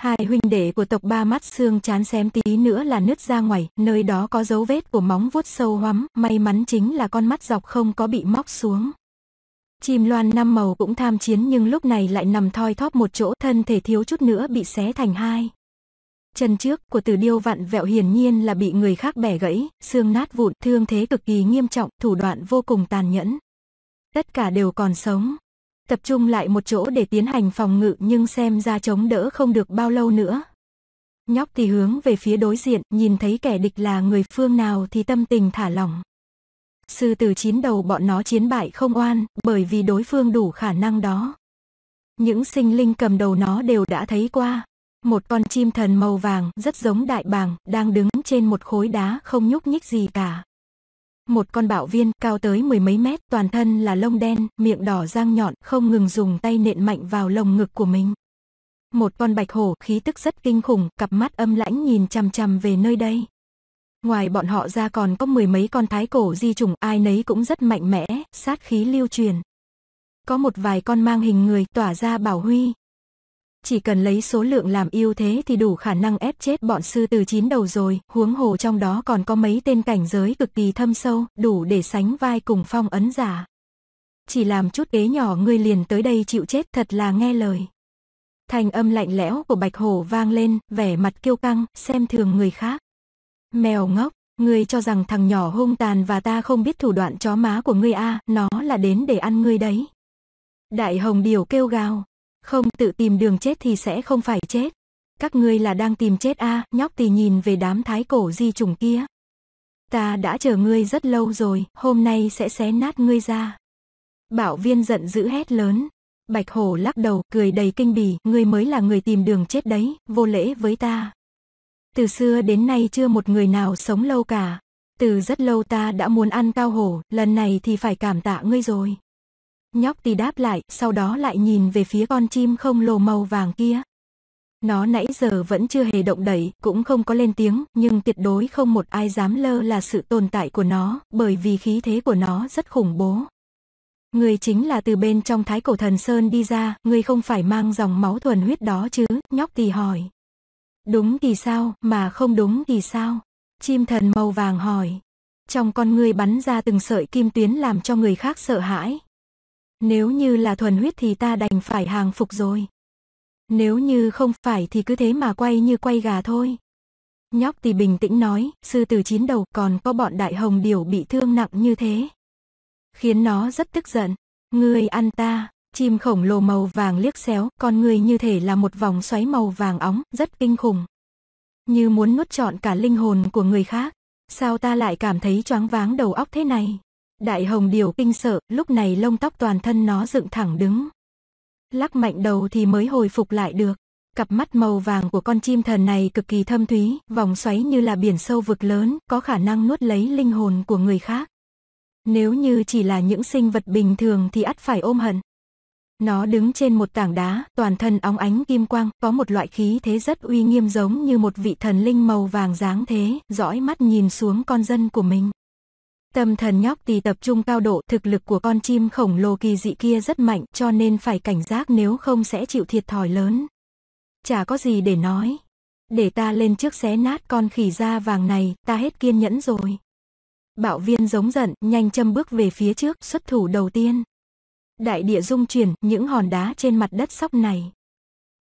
Hai huynh đệ của tộc ba mắt xương chán xém tí nữa là nứt ra ngoài, nơi đó có dấu vết của móng vuốt sâu hoắm, may mắn chính là con mắt dọc không có bị móc xuống. Chim loan năm màu cũng tham chiến nhưng lúc này lại nằm thoi thóp một chỗ thân thể thiếu chút nữa bị xé thành hai. Chân trước của tử điêu vạn vẹo hiển nhiên là bị người khác bẻ gãy, xương nát vụn, thương thế cực kỳ nghiêm trọng, thủ đoạn vô cùng tàn nhẫn. Tất cả đều còn sống, tập trung lại một chỗ để tiến hành phòng ngự nhưng xem ra chống đỡ không được bao lâu nữa. Nhóc thì hướng về phía đối diện, nhìn thấy kẻ địch là người phương nào thì tâm tình thả lỏng. Sư tử chín đầu bọn nó chiến bại không oan, bởi vì đối phương đủ khả năng đó. Những sinh linh cầm đầu nó đều đã thấy qua. Một con chim thần màu vàng, rất giống đại bàng, đang đứng trên một khối đá không nhúc nhích gì cả một con bạo viên cao tới mười mấy mét, toàn thân là lông đen, miệng đỏ răng nhọn, không ngừng dùng tay nện mạnh vào lồng ngực của mình. Một con bạch hổ khí tức rất kinh khủng, cặp mắt âm lãnh nhìn chằm chằm về nơi đây. Ngoài bọn họ ra còn có mười mấy con thái cổ di trùng, ai nấy cũng rất mạnh mẽ, sát khí lưu truyền. Có một vài con mang hình người tỏa ra bảo huy, chỉ cần lấy số lượng làm ưu thế thì đủ khả năng ép chết bọn sư từ chín đầu rồi, huống hồ trong đó còn có mấy tên cảnh giới cực kỳ thâm sâu, đủ để sánh vai cùng phong ấn giả. Chỉ làm chút kế nhỏ ngươi liền tới đây chịu chết thật là nghe lời. Thành âm lạnh lẽo của bạch hổ vang lên, vẻ mặt kiêu căng, xem thường người khác. Mèo ngốc, ngươi cho rằng thằng nhỏ hung tàn và ta không biết thủ đoạn chó má của ngươi a à, nó là đến để ăn ngươi đấy. Đại hồng điều kêu gào, không, tự tìm đường chết thì sẽ không phải chết. Các ngươi là đang tìm chết a à, nhóc tì nhìn về đám thái cổ di trùng kia. Ta đã chờ ngươi rất lâu rồi, hôm nay sẽ xé nát ngươi ra. Bảo viên giận dữ hét lớn. Bạch hổ lắc đầu, cười đầy kinh bỉ, ngươi mới là người tìm đường chết đấy, vô lễ với ta. Từ xưa đến nay chưa một người nào sống lâu cả. Từ rất lâu ta đã muốn ăn cao hổ, lần này thì phải cảm tạ ngươi rồi. Nhóc tì đáp lại, sau đó lại nhìn về phía con chim không lồ màu vàng kia. Nó nãy giờ vẫn chưa hề động đẩy, cũng không có lên tiếng, nhưng tuyệt đối không một ai dám lơ là sự tồn tại của nó, bởi vì khí thế của nó rất khủng bố. Người chính là từ bên trong thái cổ thần Sơn đi ra, người không phải mang dòng máu thuần huyết đó chứ, nhóc tì hỏi. Đúng thì sao, mà không đúng thì sao? Chim thần màu vàng hỏi. Trong con người bắn ra từng sợi kim tuyến làm cho người khác sợ hãi. Nếu như là thuần huyết thì ta đành phải hàng phục rồi. Nếu như không phải thì cứ thế mà quay như quay gà thôi. Nhóc thì bình tĩnh nói, sư tử chín đầu còn có bọn đại hồng điểu bị thương nặng như thế. Khiến nó rất tức giận. Ngươi ăn ta, chim khổng lồ màu vàng liếc xéo, con người như thể là một vòng xoáy màu vàng óng, rất kinh khủng. Như muốn nuốt trọn cả linh hồn của người khác. Sao ta lại cảm thấy choáng váng đầu óc thế này? Đại hồng điều kinh sợ, lúc này lông tóc toàn thân nó dựng thẳng đứng. Lắc mạnh đầu thì mới hồi phục lại được. Cặp mắt màu vàng của con chim thần này cực kỳ thâm thúy, vòng xoáy như là biển sâu vực lớn, có khả năng nuốt lấy linh hồn của người khác. Nếu như chỉ là những sinh vật bình thường thì ắt phải ôm hận. Nó đứng trên một tảng đá, toàn thân óng ánh kim quang, có một loại khí thế rất uy nghiêm giống như một vị thần linh màu vàng dáng thế, dõi mắt nhìn xuống con dân của mình. Tâm thần nhóc tì tập trung cao độ, thực lực của con chim khổng lồ kỳ dị kia rất mạnh cho nên phải cảnh giác nếu không sẽ chịu thiệt thòi lớn. Chả có gì để nói. Để ta lên trước xé nát con khỉ da vàng này, ta hết kiên nhẫn rồi. Bạo viên giống giận, nhanh châm bước về phía trước, xuất thủ đầu tiên. Đại địa dung chuyển, những hòn đá trên mặt đất sóc này.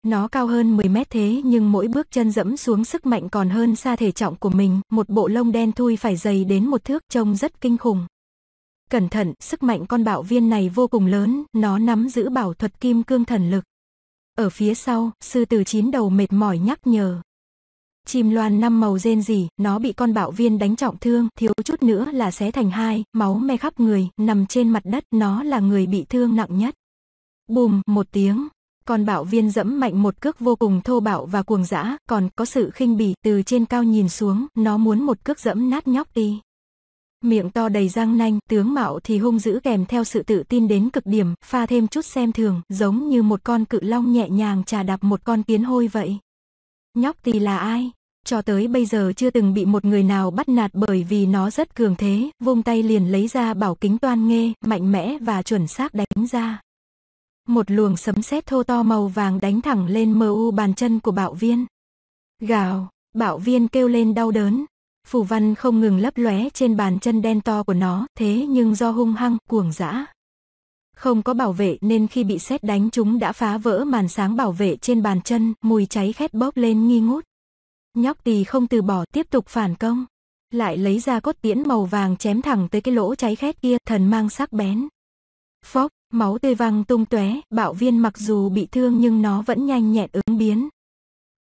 Nó cao hơn 10 mét thế nhưng mỗi bước chân dẫm xuống sức mạnh còn hơn xa thể trọng của mình, một bộ lông đen thui phải dày đến một thước trông rất kinh khủng. Cẩn thận, sức mạnh con bạo viên này vô cùng lớn, nó nắm giữ bảo thuật kim cương thần lực. Ở phía sau, sư tử chín đầu mệt mỏi nhắc nhở. Chim loan năm màu rên rỉ, nó bị con bạo viên đánh trọng thương, thiếu chút nữa là xé thành hai, máu me khắp người, nằm trên mặt đất, nó là người bị thương nặng nhất. Bùm, một tiếng, còn bạo viên dẫm mạnh một cước vô cùng thô bạo và cuồng dã, còn có sự khinh bỉ từ trên cao nhìn xuống, nó muốn một cước dẫm nát nhóc đi. Miệng to đầy răng nanh, tướng mạo thì hung dữ kèm theo sự tự tin đến cực điểm, pha thêm chút xem thường, giống như một con cự long nhẹ nhàng trà đạp một con kiến hôi vậy. Nhóc thì là ai? Cho tới bây giờ chưa từng bị một người nào bắt nạt bởi vì nó rất cường thế, vung tay liền lấy ra bảo kính toan nghê, mạnh mẽ và chuẩn xác đánh ra một luồng sấm sét thô to màu vàng đánh thẳng lên mu bàn chân của bạo viên. Gào, bạo viên kêu lên đau đớn. Phù văn không ngừng lấp lóe trên bàn chân đen to của nó, thế nhưng do hung hăng, cuồng dã. Không có bảo vệ nên khi bị sét đánh chúng đã phá vỡ màn sáng bảo vệ trên bàn chân, mùi cháy khét bốc lên nghi ngút. Nhóc tỳ không từ bỏ tiếp tục phản công. Lại lấy ra cốt tiễn màu vàng chém thẳng tới cái lỗ cháy khét kia, thần mang sắc bén. Phốc, Máu tươi văng tung tóe, bạo viên mặc dù bị thương nhưng nó vẫn nhanh nhẹn ứng biến.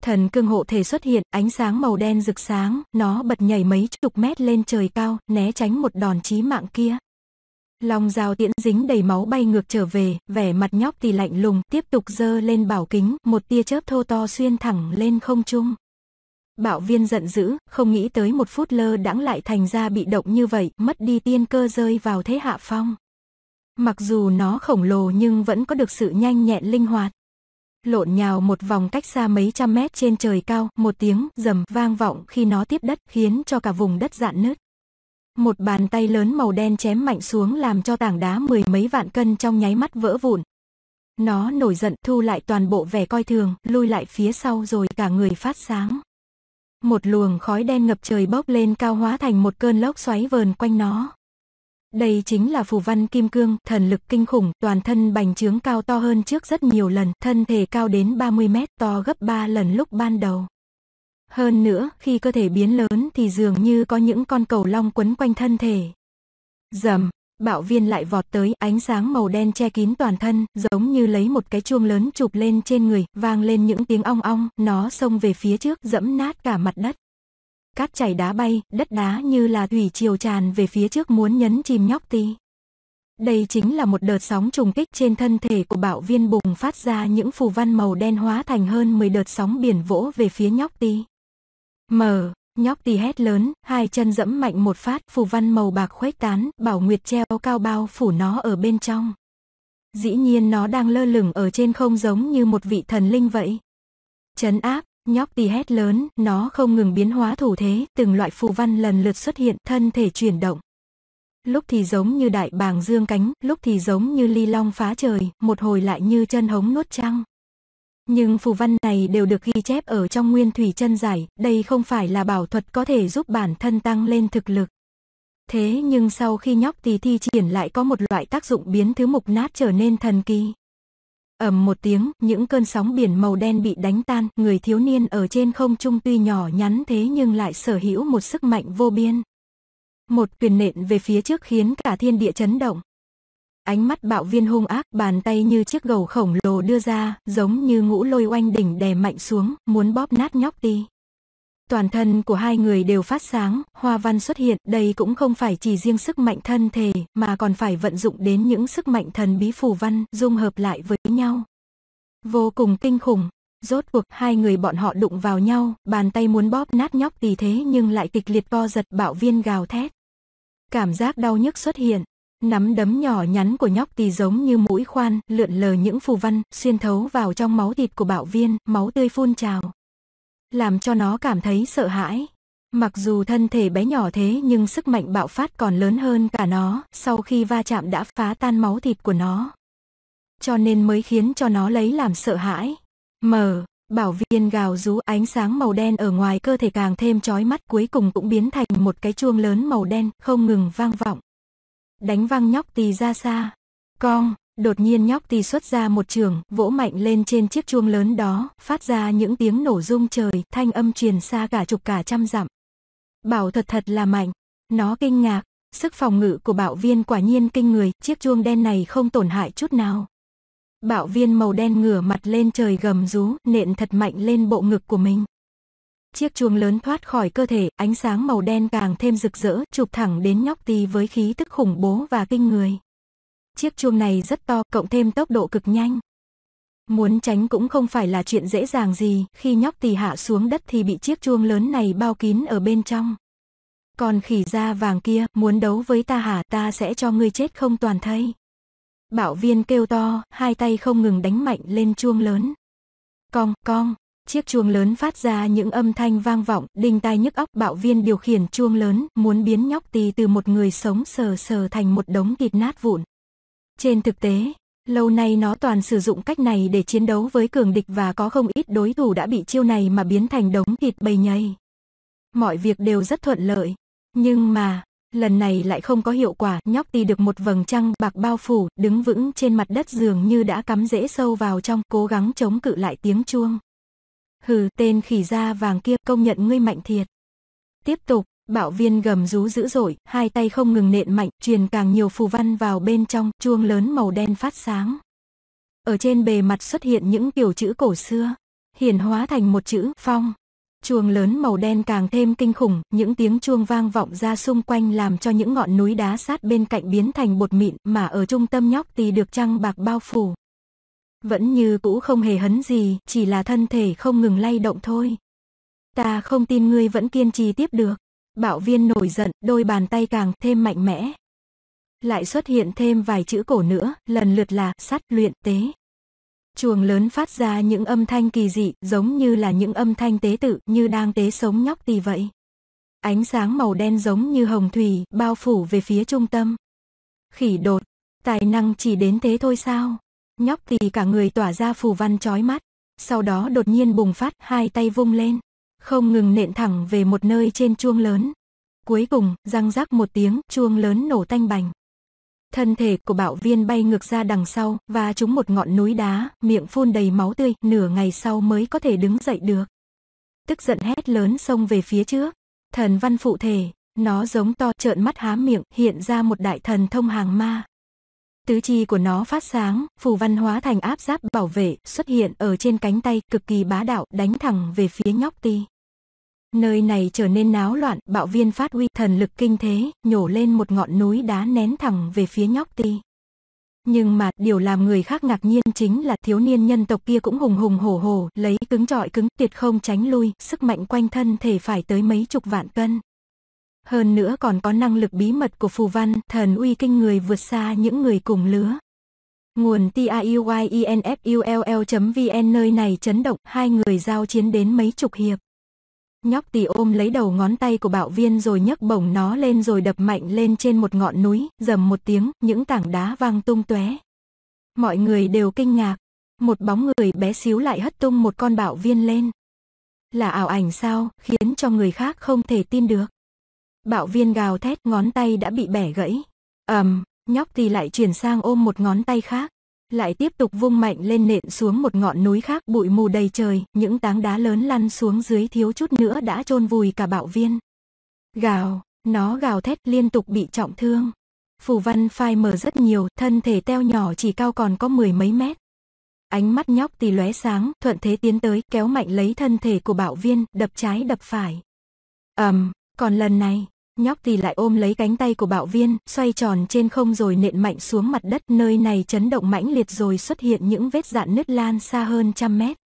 Thần cương hộ thể xuất hiện, ánh sáng màu đen rực sáng, nó bật nhảy mấy chục mét lên trời cao, né tránh một đòn chí mạng kia. Long dao tiễn dính đầy máu bay ngược trở về, vẻ mặt nhóc thì lạnh lùng, tiếp tục dơ lên bảo kính, một tia chớp thô to xuyên thẳng lên không trung. Bảo viên giận dữ, không nghĩ tới một phút lơ đãng lại thành ra bị động như vậy, mất đi tiên cơ rơi vào thế hạ phong. Mặc dù nó khổng lồ nhưng vẫn có được sự nhanh nhẹn linh hoạt. Lộn nhào một vòng cách xa mấy trăm mét trên trời cao, một tiếng rầm vang vọng khi nó tiếp đất khiến cho cả vùng đất dạn nứt. Một bàn tay lớn màu đen chém mạnh xuống làm cho tảng đá mười mấy vạn cân trong nháy mắt vỡ vụn. Nó nổi giận thu lại toàn bộ vẻ coi thường, lui lại phía sau rồi cả người phát sáng. Một luồng khói đen ngập trời bốc lên cao hóa thành một cơn lốc xoáy vờn quanh nó. Đây chính là phù văn kim cương, thần lực kinh khủng, toàn thân bành trướng cao to hơn trước rất nhiều lần, thân thể cao đến 30 mét, to gấp 3 lần lúc ban đầu. Hơn nữa, khi cơ thể biến lớn thì dường như có những con cầu long quấn quanh thân thể. Dầm, bạo viên lại vọt tới, ánh sáng màu đen che kín toàn thân, giống như lấy một cái chuông lớn chụp lên trên người, vang lên những tiếng ong ong, nó xông về phía trước, dẫm nát cả mặt đất cát chảy đá bay, đất đá như là thủy chiều tràn về phía trước muốn nhấn chìm nhóc ti. Đây chính là một đợt sóng trùng kích trên thân thể của bạo viên bùng phát ra những phù văn màu đen hóa thành hơn 10 đợt sóng biển vỗ về phía nhóc ti. Mở, nhóc ti hét lớn, hai chân dẫm mạnh một phát, phù văn màu bạc khuếch tán, bảo nguyệt treo cao bao phủ nó ở bên trong. Dĩ nhiên nó đang lơ lửng ở trên không giống như một vị thần linh vậy. Chấn áp, Nhóc tì hét lớn, nó không ngừng biến hóa thủ thế, từng loại phù văn lần lượt xuất hiện, thân thể chuyển động. Lúc thì giống như đại bàng dương cánh, lúc thì giống như ly long phá trời, một hồi lại như chân hống nuốt trăng. Nhưng phù văn này đều được ghi chép ở trong nguyên thủy chân giải, đây không phải là bảo thuật có thể giúp bản thân tăng lên thực lực. Thế nhưng sau khi nhóc tì thi triển lại có một loại tác dụng biến thứ mục nát trở nên thần kỳ ầm một tiếng, những cơn sóng biển màu đen bị đánh tan, người thiếu niên ở trên không trung tuy nhỏ nhắn thế nhưng lại sở hữu một sức mạnh vô biên. Một quyền nện về phía trước khiến cả thiên địa chấn động. Ánh mắt bạo viên hung ác, bàn tay như chiếc gầu khổng lồ đưa ra, giống như ngũ lôi oanh đỉnh đè mạnh xuống, muốn bóp nát nhóc ti toàn thân của hai người đều phát sáng, hoa văn xuất hiện, đây cũng không phải chỉ riêng sức mạnh thân thể, mà còn phải vận dụng đến những sức mạnh thần bí phù văn, dung hợp lại với nhau. Vô cùng kinh khủng, rốt cuộc hai người bọn họ đụng vào nhau, bàn tay muốn bóp nát nhóc tì thế nhưng lại kịch liệt co giật bạo viên gào thét. Cảm giác đau nhức xuất hiện, Nắm đấm nhỏ nhắn của nhóc tỳ giống như mũi khoan, lượn lờ những phù văn, xuyên thấu vào trong máu thịt của bạo viên, máu tươi phun trào làm cho nó cảm thấy sợ hãi. Mặc dù thân thể bé nhỏ thế nhưng sức mạnh bạo phát còn lớn hơn cả nó, sau khi va chạm đã phá tan máu thịt của nó. Cho nên mới khiến cho nó lấy làm sợ hãi. Mờ, bảo viên gào rú ánh sáng màu đen ở ngoài cơ thể càng thêm chói mắt cuối cùng cũng biến thành một cái chuông lớn màu đen không ngừng vang vọng. Đánh văng nhóc tì ra xa. Cong, Đột nhiên nhóc tì xuất ra một trường, vỗ mạnh lên trên chiếc chuông lớn đó, phát ra những tiếng nổ rung trời, thanh âm truyền xa cả chục cả trăm dặm. Bảo thật thật là mạnh. Nó kinh ngạc, sức phòng ngự của bảo viên quả nhiên kinh người, chiếc chuông đen này không tổn hại chút nào. bảo viên màu đen ngửa mặt lên trời gầm rú, nện thật mạnh lên bộ ngực của mình. Chiếc chuông lớn thoát khỏi cơ thể, ánh sáng màu đen càng thêm rực rỡ, chụp thẳng đến nhóc tì với khí tức khủng bố và kinh người. Chiếc chuông này rất to, cộng thêm tốc độ cực nhanh. Muốn tránh cũng không phải là chuyện dễ dàng gì, khi nhóc tỳ hạ xuống đất thì bị chiếc chuông lớn này bao kín ở bên trong. Còn khỉ da vàng kia, muốn đấu với ta hả ta sẽ cho ngươi chết không toàn thây. Bảo viên kêu to, hai tay không ngừng đánh mạnh lên chuông lớn. Cong, cong, chiếc chuông lớn phát ra những âm thanh vang vọng, đinh tai nhức óc bảo viên điều khiển chuông lớn, muốn biến nhóc tì từ một người sống sờ sờ thành một đống thịt nát vụn. Trên thực tế, lâu nay nó toàn sử dụng cách này để chiến đấu với cường địch và có không ít đối thủ đã bị chiêu này mà biến thành đống thịt bầy nhầy. Mọi việc đều rất thuận lợi, nhưng mà, lần này lại không có hiệu quả, nhóc ti được một vầng trăng bạc bao phủ, đứng vững trên mặt đất dường như đã cắm rễ sâu vào trong, cố gắng chống cự lại tiếng chuông. Hừ, tên khỉ da vàng kia công nhận ngươi mạnh thiệt. Tiếp tục, Bạo viên gầm rú dữ dội, hai tay không ngừng nện mạnh, truyền càng nhiều phù văn vào bên trong, chuông lớn màu đen phát sáng. Ở trên bề mặt xuất hiện những kiểu chữ cổ xưa, hiển hóa thành một chữ phong. Chuông lớn màu đen càng thêm kinh khủng, những tiếng chuông vang vọng ra xung quanh làm cho những ngọn núi đá sát bên cạnh biến thành bột mịn mà ở trung tâm nhóc thì được trăng bạc bao phủ. Vẫn như cũ không hề hấn gì, chỉ là thân thể không ngừng lay động thôi. Ta không tin ngươi vẫn kiên trì tiếp được. Bảo viên nổi giận, đôi bàn tay càng thêm mạnh mẽ. Lại xuất hiện thêm vài chữ cổ nữa, lần lượt là sắt luyện tế. Chuồng lớn phát ra những âm thanh kỳ dị, giống như là những âm thanh tế tự, như đang tế sống nhóc tì vậy. Ánh sáng màu đen giống như hồng thủy, bao phủ về phía trung tâm. Khỉ đột, tài năng chỉ đến thế thôi sao? Nhóc tì cả người tỏa ra phù văn chói mắt. Sau đó đột nhiên bùng phát, hai tay vung lên không ngừng nện thẳng về một nơi trên chuông lớn. Cuối cùng, răng rắc một tiếng, chuông lớn nổ tanh bành. Thân thể của bạo viên bay ngược ra đằng sau, và trúng một ngọn núi đá, miệng phun đầy máu tươi, nửa ngày sau mới có thể đứng dậy được. Tức giận hét lớn xông về phía trước. Thần văn phụ thể, nó giống to trợn mắt há miệng, hiện ra một đại thần thông hàng ma tứ chi của nó phát sáng, phù văn hóa thành áp giáp bảo vệ xuất hiện ở trên cánh tay cực kỳ bá đạo đánh thẳng về phía nhóc ti. Nơi này trở nên náo loạn, bạo viên phát huy thần lực kinh thế, nhổ lên một ngọn núi đá nén thẳng về phía nhóc ti. Nhưng mà điều làm người khác ngạc nhiên chính là thiếu niên nhân tộc kia cũng hùng hùng hổ hổ, lấy cứng trọi cứng, tuyệt không tránh lui, sức mạnh quanh thân thể phải tới mấy chục vạn cân, hơn nữa còn có năng lực bí mật của phù văn, thần uy kinh người vượt xa những người cùng lứa. Nguồn tiuyenfull.vn nơi này chấn động, hai người giao chiến đến mấy chục hiệp. Nhóc tỳ ôm lấy đầu ngón tay của bạo viên rồi nhấc bổng nó lên rồi đập mạnh lên trên một ngọn núi, dầm một tiếng, những tảng đá vang tung tóe. Mọi người đều kinh ngạc, một bóng người bé xíu lại hất tung một con bạo viên lên. Là ảo ảnh sao, khiến cho người khác không thể tin được. Bạo viên gào thét ngón tay đã bị bẻ gãy. ầm, um, nhóc thì lại chuyển sang ôm một ngón tay khác. Lại tiếp tục vung mạnh lên nện xuống một ngọn núi khác bụi mù đầy trời, những táng đá lớn lăn xuống dưới thiếu chút nữa đã chôn vùi cả bạo viên. Gào, nó gào thét liên tục bị trọng thương. Phù văn phai mờ rất nhiều, thân thể teo nhỏ chỉ cao còn có mười mấy mét. Ánh mắt nhóc tì lóe sáng, thuận thế tiến tới, kéo mạnh lấy thân thể của bạo viên, đập trái đập phải. ầm, um, còn lần này, nhóc thì lại ôm lấy cánh tay của bạo viên, xoay tròn trên không rồi nện mạnh xuống mặt đất, nơi này chấn động mãnh liệt rồi xuất hiện những vết dạn nứt lan xa hơn trăm mét.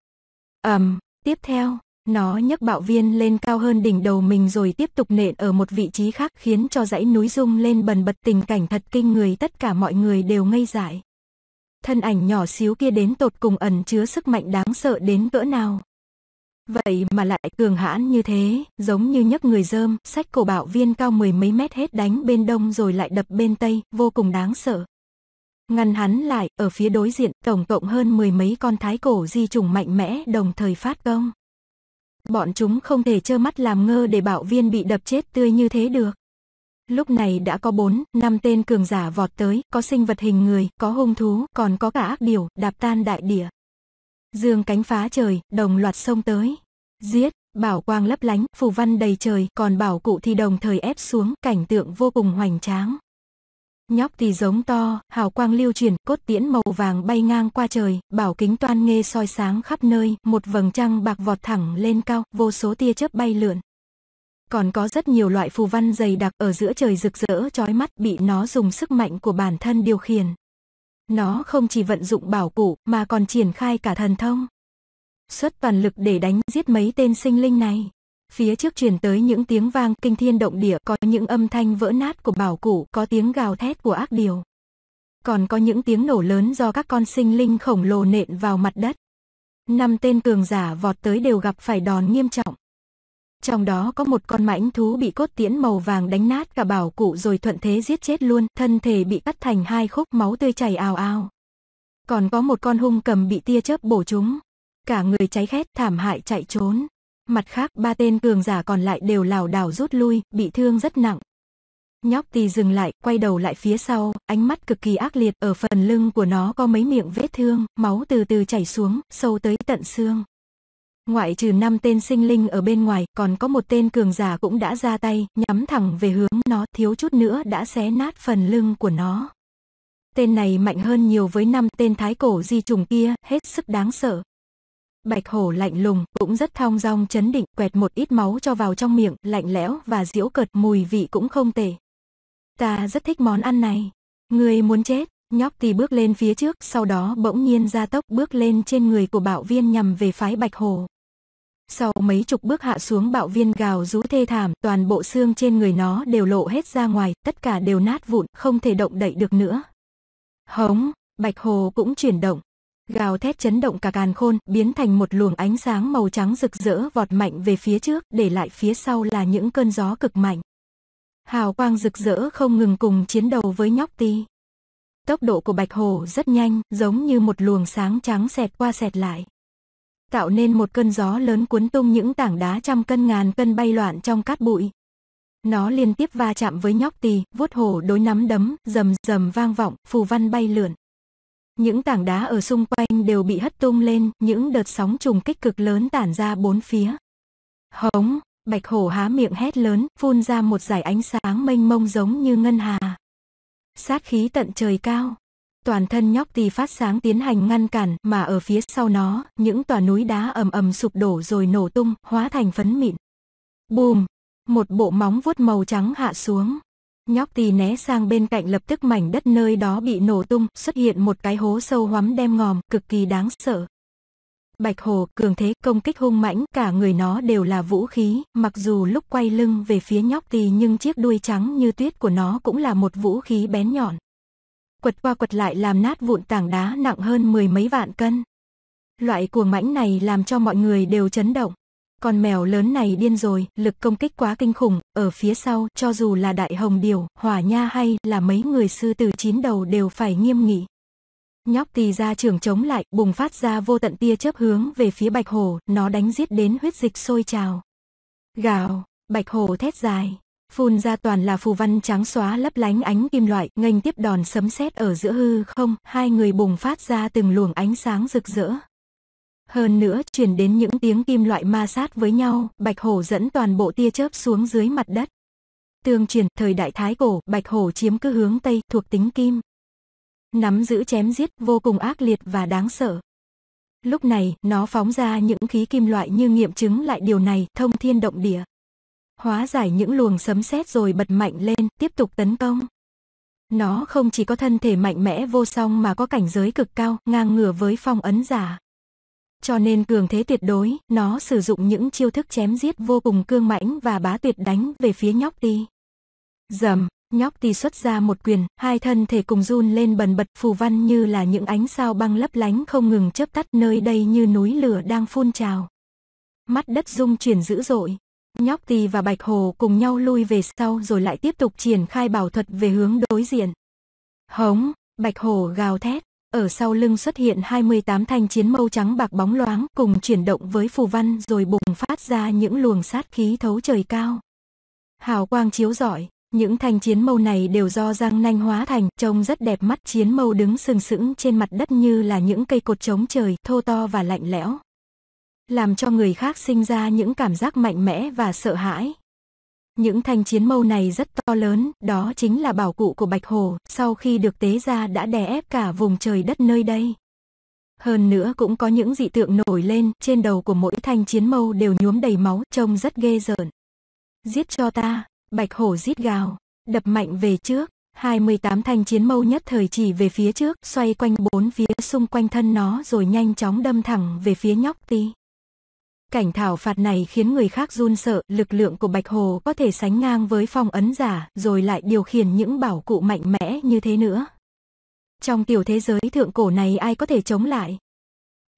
ầm, um, tiếp theo, nó nhấc bạo viên lên cao hơn đỉnh đầu mình rồi tiếp tục nện ở một vị trí khác khiến cho dãy núi rung lên bần bật tình cảnh thật kinh người tất cả mọi người đều ngây dại. Thân ảnh nhỏ xíu kia đến tột cùng ẩn chứa sức mạnh đáng sợ đến cỡ nào. Vậy mà lại cường hãn như thế, giống như nhấc người dơm, sách cổ bảo viên cao mười mấy mét hết đánh bên đông rồi lại đập bên tây, vô cùng đáng sợ. Ngăn hắn lại, ở phía đối diện, tổng cộng hơn mười mấy con thái cổ di trùng mạnh mẽ đồng thời phát công. Bọn chúng không thể trơ mắt làm ngơ để bảo viên bị đập chết tươi như thế được. Lúc này đã có bốn, năm tên cường giả vọt tới, có sinh vật hình người, có hung thú, còn có cả ác điểu, đạp tan đại địa dương cánh phá trời, đồng loạt sông tới. Giết, bảo quang lấp lánh, phù văn đầy trời, còn bảo cụ thì đồng thời ép xuống, cảnh tượng vô cùng hoành tráng. Nhóc thì giống to, hào quang lưu chuyển, cốt tiễn màu vàng bay ngang qua trời, bảo kính toan nghê soi sáng khắp nơi, một vầng trăng bạc vọt thẳng lên cao, vô số tia chớp bay lượn. Còn có rất nhiều loại phù văn dày đặc ở giữa trời rực rỡ chói mắt bị nó dùng sức mạnh của bản thân điều khiển. Nó không chỉ vận dụng bảo cụ mà còn triển khai cả thần thông. Xuất toàn lực để đánh giết mấy tên sinh linh này. Phía trước truyền tới những tiếng vang kinh thiên động địa có những âm thanh vỡ nát của bảo cụ, có tiếng gào thét của ác điều. Còn có những tiếng nổ lớn do các con sinh linh khổng lồ nện vào mặt đất. Năm tên cường giả vọt tới đều gặp phải đòn nghiêm trọng trong đó có một con mãnh thú bị cốt tiễn màu vàng đánh nát cả bảo cụ rồi thuận thế giết chết luôn, thân thể bị cắt thành hai khúc máu tươi chảy ào ào. Còn có một con hung cầm bị tia chớp bổ trúng, cả người cháy khét thảm hại chạy trốn. Mặt khác ba tên cường giả còn lại đều lảo đảo rút lui, bị thương rất nặng. Nhóc tì dừng lại, quay đầu lại phía sau, ánh mắt cực kỳ ác liệt, ở phần lưng của nó có mấy miệng vết thương, máu từ từ chảy xuống, sâu tới tận xương. Ngoại trừ năm tên sinh linh ở bên ngoài, còn có một tên cường giả cũng đã ra tay, nhắm thẳng về hướng nó, thiếu chút nữa đã xé nát phần lưng của nó. Tên này mạnh hơn nhiều với năm tên thái cổ di trùng kia, hết sức đáng sợ. Bạch hổ lạnh lùng, cũng rất thong dong chấn định, quẹt một ít máu cho vào trong miệng, lạnh lẽo và diễu cợt mùi vị cũng không tệ. Ta rất thích món ăn này. Người muốn chết, nhóc thì bước lên phía trước, sau đó bỗng nhiên ra tốc bước lên trên người của bảo viên nhằm về phái bạch hổ. Sau mấy chục bước hạ xuống bạo viên gào rú thê thảm, toàn bộ xương trên người nó đều lộ hết ra ngoài, tất cả đều nát vụn, không thể động đậy được nữa. Hống, bạch hồ cũng chuyển động. Gào thét chấn động cả càn khôn, biến thành một luồng ánh sáng màu trắng rực rỡ vọt mạnh về phía trước, để lại phía sau là những cơn gió cực mạnh. Hào quang rực rỡ không ngừng cùng chiến đầu với nhóc ti. Tốc độ của bạch hồ rất nhanh, giống như một luồng sáng trắng xẹt qua xẹt lại tạo nên một cơn gió lớn cuốn tung những tảng đá trăm cân ngàn cân bay loạn trong cát bụi. Nó liên tiếp va chạm với nhóc tì, vuốt hổ đối nắm đấm, rầm rầm vang vọng, phù văn bay lượn. Những tảng đá ở xung quanh đều bị hất tung lên, những đợt sóng trùng kích cực lớn tản ra bốn phía. Hống, bạch hổ há miệng hét lớn, phun ra một dải ánh sáng mênh mông giống như ngân hà. Sát khí tận trời cao, toàn thân nhóc tì phát sáng tiến hành ngăn cản, mà ở phía sau nó, những tòa núi đá ầm ầm sụp đổ rồi nổ tung, hóa thành phấn mịn. Bùm! Một bộ móng vuốt màu trắng hạ xuống. Nhóc tì né sang bên cạnh lập tức mảnh đất nơi đó bị nổ tung, xuất hiện một cái hố sâu hoắm đen ngòm, cực kỳ đáng sợ. Bạch hồ cường thế công kích hung mãnh, cả người nó đều là vũ khí, mặc dù lúc quay lưng về phía nhóc tì nhưng chiếc đuôi trắng như tuyết của nó cũng là một vũ khí bén nhọn quật qua quật lại làm nát vụn tảng đá nặng hơn mười mấy vạn cân. Loại cuồng mãnh này làm cho mọi người đều chấn động. Con mèo lớn này điên rồi, lực công kích quá kinh khủng, ở phía sau, cho dù là đại hồng điều, hỏa nha hay là mấy người sư tử chín đầu đều phải nghiêm nghị. Nhóc tì ra trường chống lại, bùng phát ra vô tận tia chớp hướng về phía bạch hồ, nó đánh giết đến huyết dịch sôi trào. Gào, bạch hồ thét dài, phun ra toàn là phù văn trắng xóa lấp lánh ánh kim loại, nghênh tiếp đòn sấm sét ở giữa hư không, hai người bùng phát ra từng luồng ánh sáng rực rỡ. Hơn nữa, truyền đến những tiếng kim loại ma sát với nhau, Bạch Hổ dẫn toàn bộ tia chớp xuống dưới mặt đất. Tương truyền, thời đại thái cổ, Bạch Hổ chiếm cứ hướng Tây, thuộc tính kim. Nắm giữ chém giết, vô cùng ác liệt và đáng sợ. Lúc này, nó phóng ra những khí kim loại như nghiệm chứng lại điều này, thông thiên động địa hóa giải những luồng sấm sét rồi bật mạnh lên, tiếp tục tấn công. Nó không chỉ có thân thể mạnh mẽ vô song mà có cảnh giới cực cao, ngang ngửa với phong ấn giả. Cho nên cường thế tuyệt đối, nó sử dụng những chiêu thức chém giết vô cùng cương mãnh và bá tuyệt đánh về phía nhóc đi. Dầm, nhóc ti xuất ra một quyền, hai thân thể cùng run lên bần bật phù văn như là những ánh sao băng lấp lánh không ngừng chớp tắt nơi đây như núi lửa đang phun trào. Mắt đất rung chuyển dữ dội. Nhóc tì và Bạch Hồ cùng nhau lui về sau rồi lại tiếp tục triển khai bảo thuật về hướng đối diện. Hống, Bạch Hồ gào thét, ở sau lưng xuất hiện 28 thanh chiến mâu trắng bạc bóng loáng cùng chuyển động với phù văn rồi bùng phát ra những luồng sát khí thấu trời cao. Hào quang chiếu rọi, những thanh chiến mâu này đều do răng nanh hóa thành, trông rất đẹp mắt chiến mâu đứng sừng sững trên mặt đất như là những cây cột trống trời, thô to và lạnh lẽo làm cho người khác sinh ra những cảm giác mạnh mẽ và sợ hãi. Những thanh chiến mâu này rất to lớn, đó chính là bảo cụ của Bạch Hồ, sau khi được tế ra đã đè ép cả vùng trời đất nơi đây. Hơn nữa cũng có những dị tượng nổi lên, trên đầu của mỗi thanh chiến mâu đều nhuốm đầy máu, trông rất ghê rợn. Giết cho ta, Bạch Hổ rít gào, đập mạnh về trước, 28 thanh chiến mâu nhất thời chỉ về phía trước, xoay quanh bốn phía xung quanh thân nó rồi nhanh chóng đâm thẳng về phía nhóc ti. Cảnh thảo phạt này khiến người khác run sợ, lực lượng của Bạch Hồ có thể sánh ngang với phong ấn giả, rồi lại điều khiển những bảo cụ mạnh mẽ như thế nữa. Trong tiểu thế giới thượng cổ này ai có thể chống lại?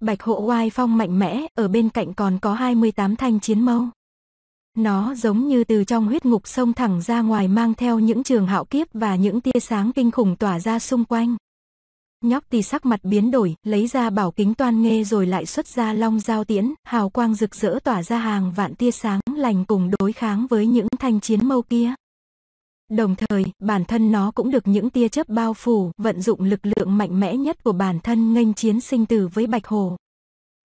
Bạch hộ oai phong mạnh mẽ, ở bên cạnh còn có 28 thanh chiến mâu. Nó giống như từ trong huyết ngục sông thẳng ra ngoài mang theo những trường hạo kiếp và những tia sáng kinh khủng tỏa ra xung quanh. Nhóc tì sắc mặt biến đổi, lấy ra bảo kính toan nghê rồi lại xuất ra long giao tiễn, hào quang rực rỡ tỏa ra hàng vạn tia sáng lành cùng đối kháng với những thanh chiến mâu kia. Đồng thời, bản thân nó cũng được những tia chớp bao phủ, vận dụng lực lượng mạnh mẽ nhất của bản thân nghênh chiến sinh tử với Bạch Hồ.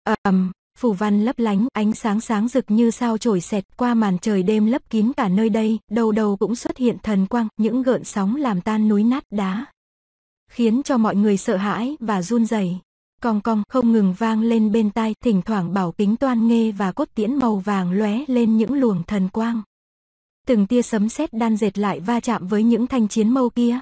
Ầm, um, phù văn lấp lánh, ánh sáng sáng rực như sao trổi xẹt qua màn trời đêm lấp kín cả nơi đây, đầu đầu cũng xuất hiện thần quang, những gợn sóng làm tan núi nát đá, khiến cho mọi người sợ hãi và run rẩy. Cong cong không ngừng vang lên bên tai, thỉnh thoảng bảo kính toan nghê và cốt tiễn màu vàng lóe lên những luồng thần quang. Từng tia sấm sét đan dệt lại va chạm với những thanh chiến mâu kia.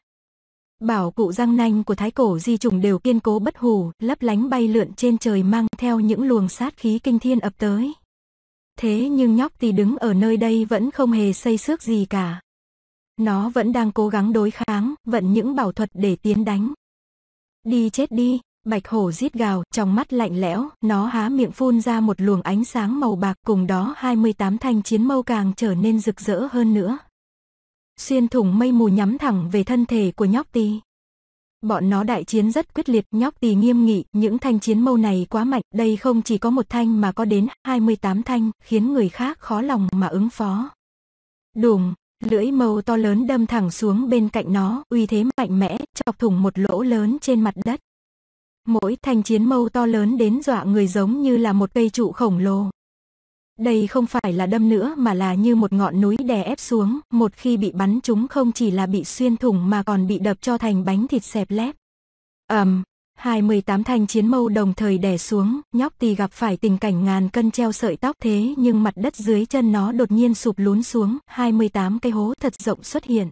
Bảo cụ răng nanh của thái cổ di trùng đều kiên cố bất hủ, lấp lánh bay lượn trên trời mang theo những luồng sát khí kinh thiên ập tới. Thế nhưng nhóc thì đứng ở nơi đây vẫn không hề xây xước gì cả. Nó vẫn đang cố gắng đối kháng, vận những bảo thuật để tiến đánh. Đi chết đi, bạch hổ rít gào, trong mắt lạnh lẽo, nó há miệng phun ra một luồng ánh sáng màu bạc cùng đó 28 thanh chiến mâu càng trở nên rực rỡ hơn nữa. Xuyên thủng mây mù nhắm thẳng về thân thể của nhóc tì. Bọn nó đại chiến rất quyết liệt, nhóc tì nghiêm nghị, những thanh chiến mâu này quá mạnh, đây không chỉ có một thanh mà có đến 28 thanh, khiến người khác khó lòng mà ứng phó. Đùng, lưỡi màu to lớn đâm thẳng xuống bên cạnh nó, uy thế mạnh mẽ, chọc thủng một lỗ lớn trên mặt đất. Mỗi thanh chiến mâu to lớn đến dọa người giống như là một cây trụ khổng lồ. Đây không phải là đâm nữa mà là như một ngọn núi đè ép xuống, một khi bị bắn chúng không chỉ là bị xuyên thủng mà còn bị đập cho thành bánh thịt xẹp lép. ầm, um, hai tám thanh chiến mâu đồng thời đè xuống, nhóc tì gặp phải tình cảnh ngàn cân treo sợi tóc thế nhưng mặt đất dưới chân nó đột nhiên sụp lún xuống, hai mươi tám cây hố thật rộng xuất hiện.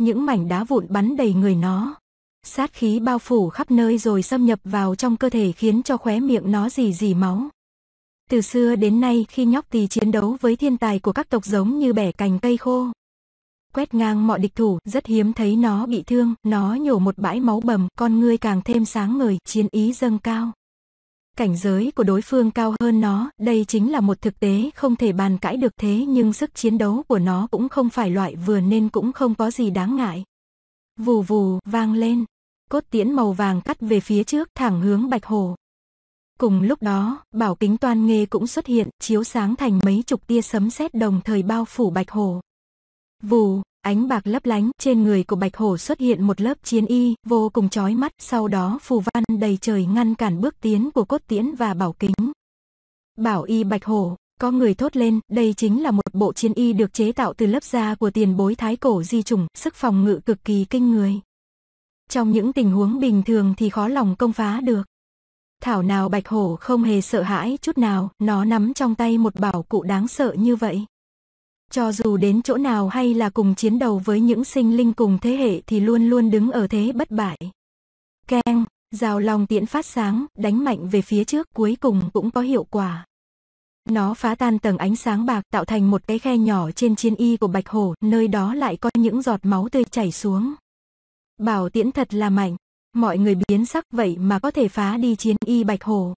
Những mảnh đá vụn bắn đầy người nó. Sát khí bao phủ khắp nơi rồi xâm nhập vào trong cơ thể khiến cho khóe miệng nó dì dì máu. Từ xưa đến nay khi nhóc tì chiến đấu với thiên tài của các tộc giống như bẻ cành cây khô, quét ngang mọi địch thủ, rất hiếm thấy nó bị thương, nó nhổ một bãi máu bầm, con ngươi càng thêm sáng ngời, chiến ý dâng cao. Cảnh giới của đối phương cao hơn nó, đây chính là một thực tế không thể bàn cãi được thế nhưng sức chiến đấu của nó cũng không phải loại vừa nên cũng không có gì đáng ngại. Vù vù, vang lên. Cốt tiễn màu vàng cắt về phía trước thẳng hướng bạch hồ. Cùng lúc đó, bảo kính toàn nghề cũng xuất hiện, chiếu sáng thành mấy chục tia sấm sét đồng thời bao phủ bạch hồ. Vù, ánh bạc lấp lánh, trên người của Bạch Hổ xuất hiện một lớp chiến y, vô cùng chói mắt, sau đó phù văn đầy trời ngăn cản bước tiến của cốt tiễn và bảo kính. Bảo y Bạch Hổ, có người thốt lên, đây chính là một bộ chiến y được chế tạo từ lớp da của tiền bối thái cổ di chủng, sức phòng ngự cực kỳ kinh người. Trong những tình huống bình thường thì khó lòng công phá được. Thảo nào Bạch Hổ không hề sợ hãi chút nào, nó nắm trong tay một bảo cụ đáng sợ như vậy. Cho dù đến chỗ nào hay là cùng chiến đầu với những sinh linh cùng thế hệ thì luôn luôn đứng ở thế bất bại. Keng, rào lòng tiễn phát sáng, đánh mạnh về phía trước cuối cùng cũng có hiệu quả. Nó phá tan tầng ánh sáng bạc tạo thành một cái khe nhỏ trên chiến y của Bạch Hổ, nơi đó lại có những giọt máu tươi chảy xuống. Bảo tiễn thật là mạnh, mọi người biến sắc vậy mà có thể phá đi chiến y Bạch Hổ.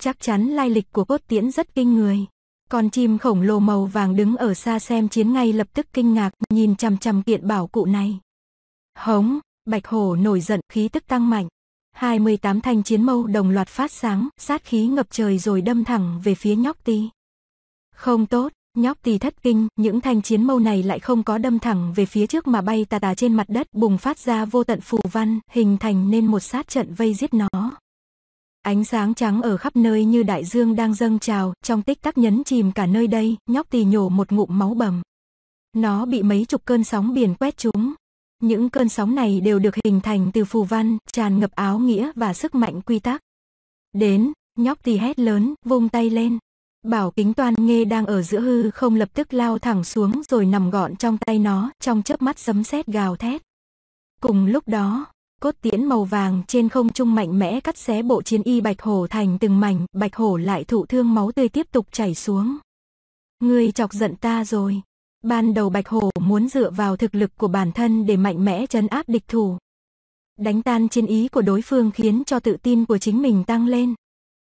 Chắc chắn lai lịch của cốt tiễn rất kinh người. Con chim khổng lồ màu vàng đứng ở xa xem chiến ngay lập tức kinh ngạc nhìn chằm chằm kiện bảo cụ này. Hống, bạch hổ nổi giận khí tức tăng mạnh. 28 thanh chiến mâu đồng loạt phát sáng, sát khí ngập trời rồi đâm thẳng về phía nhóc ti. Không tốt, nhóc ti thất kinh, những thanh chiến mâu này lại không có đâm thẳng về phía trước mà bay tà tà trên mặt đất bùng phát ra vô tận phù văn, hình thành nên một sát trận vây giết nó. Ánh sáng trắng ở khắp nơi như đại dương đang dâng trào, trong tích tắc nhấn chìm cả nơi đây, nhóc tì nhổ một ngụm máu bầm. Nó bị mấy chục cơn sóng biển quét trúng. Những cơn sóng này đều được hình thành từ phù văn, tràn ngập áo nghĩa và sức mạnh quy tắc. Đến, nhóc tì hét lớn, vung tay lên. Bảo kính toàn nghe đang ở giữa hư không lập tức lao thẳng xuống rồi nằm gọn trong tay nó, trong chớp mắt sấm sét gào thét. Cùng lúc đó, Cốt tiễn màu vàng trên không trung mạnh mẽ cắt xé bộ chiến y bạch hổ thành từng mảnh, bạch hổ lại thụ thương máu tươi tiếp tục chảy xuống. người chọc giận ta rồi. Ban đầu bạch hổ muốn dựa vào thực lực của bản thân để mạnh mẽ chấn áp địch thủ. Đánh tan chiến ý của đối phương khiến cho tự tin của chính mình tăng lên.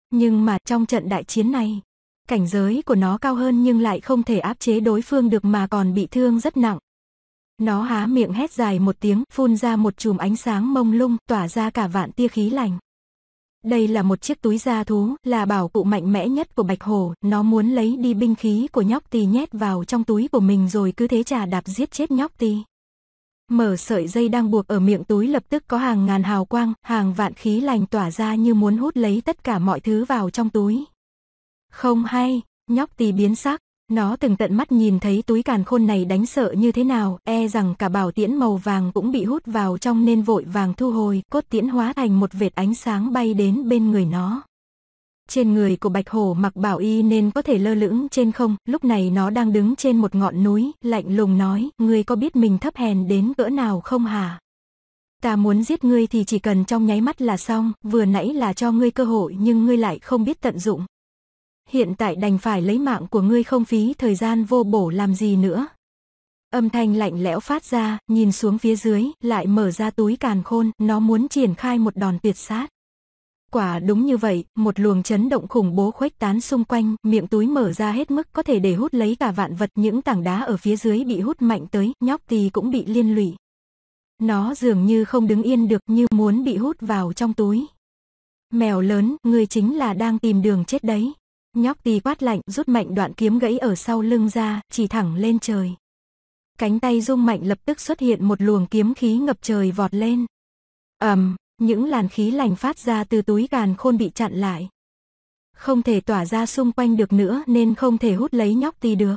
Nhưng mà trong trận đại chiến này, cảnh giới của nó cao hơn nhưng lại không thể áp chế đối phương được mà còn bị thương rất nặng. Nó há miệng hét dài một tiếng, phun ra một chùm ánh sáng mông lung, tỏa ra cả vạn tia khí lành. Đây là một chiếc túi da thú, là bảo cụ mạnh mẽ nhất của Bạch Hổ, nó muốn lấy đi binh khí của nhóc tì nhét vào trong túi của mình rồi cứ thế trà đạp giết chết nhóc tì. Mở sợi dây đang buộc ở miệng túi lập tức có hàng ngàn hào quang, hàng vạn khí lành tỏa ra như muốn hút lấy tất cả mọi thứ vào trong túi. Không hay, nhóc tì biến sắc, nó từng tận mắt nhìn thấy túi càn khôn này đánh sợ như thế nào, e rằng cả bảo tiễn màu vàng cũng bị hút vào trong nên vội vàng thu hồi, cốt tiễn hóa thành một vệt ánh sáng bay đến bên người nó. Trên người của bạch hổ mặc bảo y nên có thể lơ lửng trên không, lúc này nó đang đứng trên một ngọn núi, lạnh lùng nói, ngươi có biết mình thấp hèn đến cỡ nào không hả? Ta muốn giết ngươi thì chỉ cần trong nháy mắt là xong, vừa nãy là cho ngươi cơ hội nhưng ngươi lại không biết tận dụng, hiện tại đành phải lấy mạng của ngươi không phí thời gian vô bổ làm gì nữa. Âm thanh lạnh lẽo phát ra, nhìn xuống phía dưới, lại mở ra túi càn khôn, nó muốn triển khai một đòn tuyệt sát. Quả đúng như vậy, một luồng chấn động khủng bố khuếch tán xung quanh, miệng túi mở ra hết mức có thể để hút lấy cả vạn vật những tảng đá ở phía dưới bị hút mạnh tới, nhóc thì cũng bị liên lụy. Nó dường như không đứng yên được như muốn bị hút vào trong túi. Mèo lớn, người chính là đang tìm đường chết đấy. Nhóc tì quát lạnh rút mạnh đoạn kiếm gãy ở sau lưng ra, chỉ thẳng lên trời. Cánh tay rung mạnh lập tức xuất hiện một luồng kiếm khí ngập trời vọt lên. ầm, những làn khí lành phát ra từ túi càn khôn bị chặn lại. Không thể tỏa ra xung quanh được nữa nên không thể hút lấy nhóc tì được.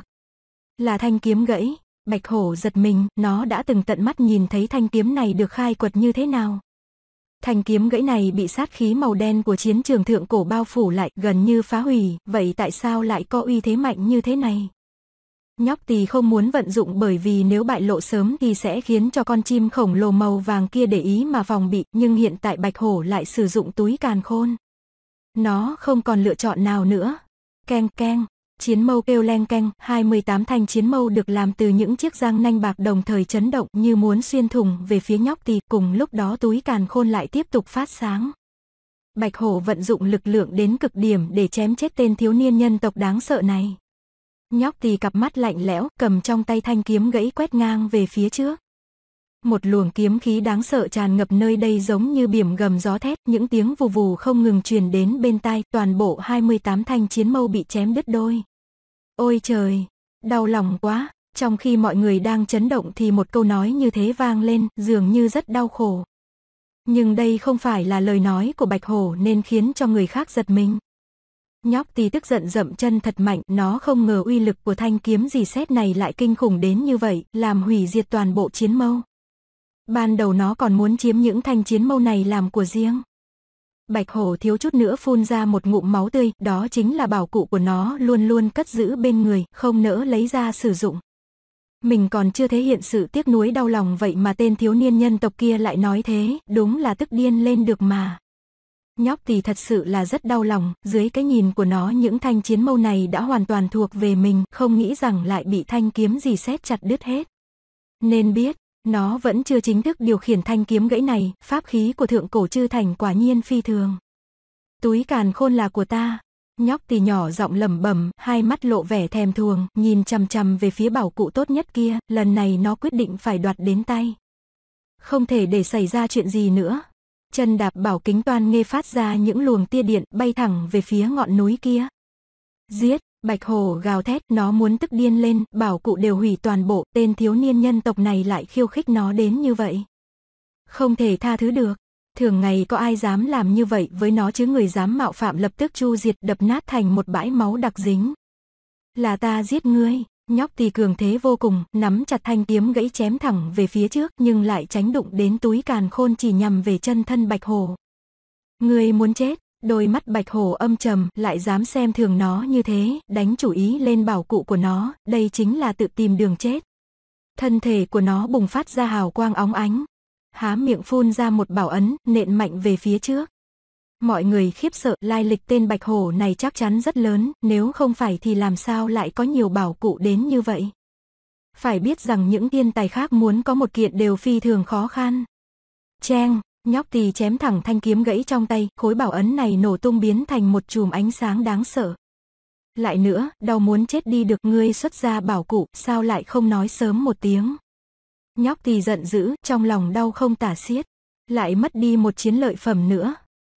Là thanh kiếm gãy, bạch hổ giật mình, nó đã từng tận mắt nhìn thấy thanh kiếm này được khai quật như thế nào. Thanh kiếm gãy này bị sát khí màu đen của chiến trường thượng cổ bao phủ lại, gần như phá hủy, vậy tại sao lại có uy thế mạnh như thế này? Nhóc tỳ không muốn vận dụng bởi vì nếu bại lộ sớm thì sẽ khiến cho con chim khổng lồ màu vàng kia để ý mà phòng bị, nhưng hiện tại bạch hổ lại sử dụng túi càn khôn. Nó không còn lựa chọn nào nữa. Keng keng, chiến mâu kêu len canh, 28 thanh chiến mâu được làm từ những chiếc giang nanh bạc đồng thời chấn động như muốn xuyên thủng về phía nhóc tì, cùng lúc đó túi càn khôn lại tiếp tục phát sáng. Bạch hổ vận dụng lực lượng đến cực điểm để chém chết tên thiếu niên nhân tộc đáng sợ này. Nhóc tì cặp mắt lạnh lẽo, cầm trong tay thanh kiếm gãy quét ngang về phía trước. Một luồng kiếm khí đáng sợ tràn ngập nơi đây giống như biển gầm gió thét, những tiếng vù vù không ngừng truyền đến bên tai, toàn bộ 28 thanh chiến mâu bị chém đứt đôi. Ôi trời, đau lòng quá, trong khi mọi người đang chấn động thì một câu nói như thế vang lên, dường như rất đau khổ. Nhưng đây không phải là lời nói của Bạch Hổ nên khiến cho người khác giật mình. Nhóc tì tức giận dậm chân thật mạnh, nó không ngờ uy lực của thanh kiếm gì xét này lại kinh khủng đến như vậy, làm hủy diệt toàn bộ chiến mâu. Ban đầu nó còn muốn chiếm những thanh chiến mâu này làm của riêng. Bạch hổ thiếu chút nữa phun ra một ngụm máu tươi, đó chính là bảo cụ của nó luôn luôn cất giữ bên người, không nỡ lấy ra sử dụng. Mình còn chưa thể hiện sự tiếc nuối đau lòng vậy mà tên thiếu niên nhân tộc kia lại nói thế, đúng là tức điên lên được mà. Nhóc thì thật sự là rất đau lòng, dưới cái nhìn của nó những thanh chiến mâu này đã hoàn toàn thuộc về mình, không nghĩ rằng lại bị thanh kiếm gì xét chặt đứt hết. Nên biết, nó vẫn chưa chính thức điều khiển thanh kiếm gãy này, pháp khí của thượng cổ chư thành quả nhiên phi thường. Túi càn khôn là của ta. Nhóc thì nhỏ giọng lẩm bẩm, hai mắt lộ vẻ thèm thuồng, nhìn chằm chằm về phía bảo cụ tốt nhất kia, lần này nó quyết định phải đoạt đến tay. Không thể để xảy ra chuyện gì nữa. Chân đạp bảo kính toan nghe phát ra những luồng tia điện bay thẳng về phía ngọn núi kia. Giết! Bạch hồ gào thét, nó muốn tức điên lên, bảo cụ đều hủy toàn bộ, tên thiếu niên nhân tộc này lại khiêu khích nó đến như vậy. Không thể tha thứ được. Thường ngày có ai dám làm như vậy với nó chứ người dám mạo phạm lập tức chu diệt đập nát thành một bãi máu đặc dính. Là ta giết ngươi, nhóc thì cường thế vô cùng, nắm chặt thanh kiếm gãy chém thẳng về phía trước nhưng lại tránh đụng đến túi càn khôn chỉ nhằm về chân thân bạch hồ. Ngươi muốn chết, Đôi mắt bạch hổ âm trầm lại dám xem thường nó như thế, đánh chủ ý lên bảo cụ của nó, đây chính là tự tìm đường chết. Thân thể của nó bùng phát ra hào quang óng ánh. Há miệng phun ra một bảo ấn, nện mạnh về phía trước. Mọi người khiếp sợ lai lịch tên bạch hổ này chắc chắn rất lớn, nếu không phải thì làm sao lại có nhiều bảo cụ đến như vậy. Phải biết rằng những thiên tài khác muốn có một kiện đều phi thường khó khăn. Cheng, Nhóc tì chém thẳng thanh kiếm gãy trong tay, khối bảo ấn này nổ tung biến thành một chùm ánh sáng đáng sợ. Lại nữa, đau muốn chết đi được ngươi xuất ra bảo cụ, sao lại không nói sớm một tiếng. Nhóc tì giận dữ, trong lòng đau không tả xiết. Lại mất đi một chiến lợi phẩm nữa.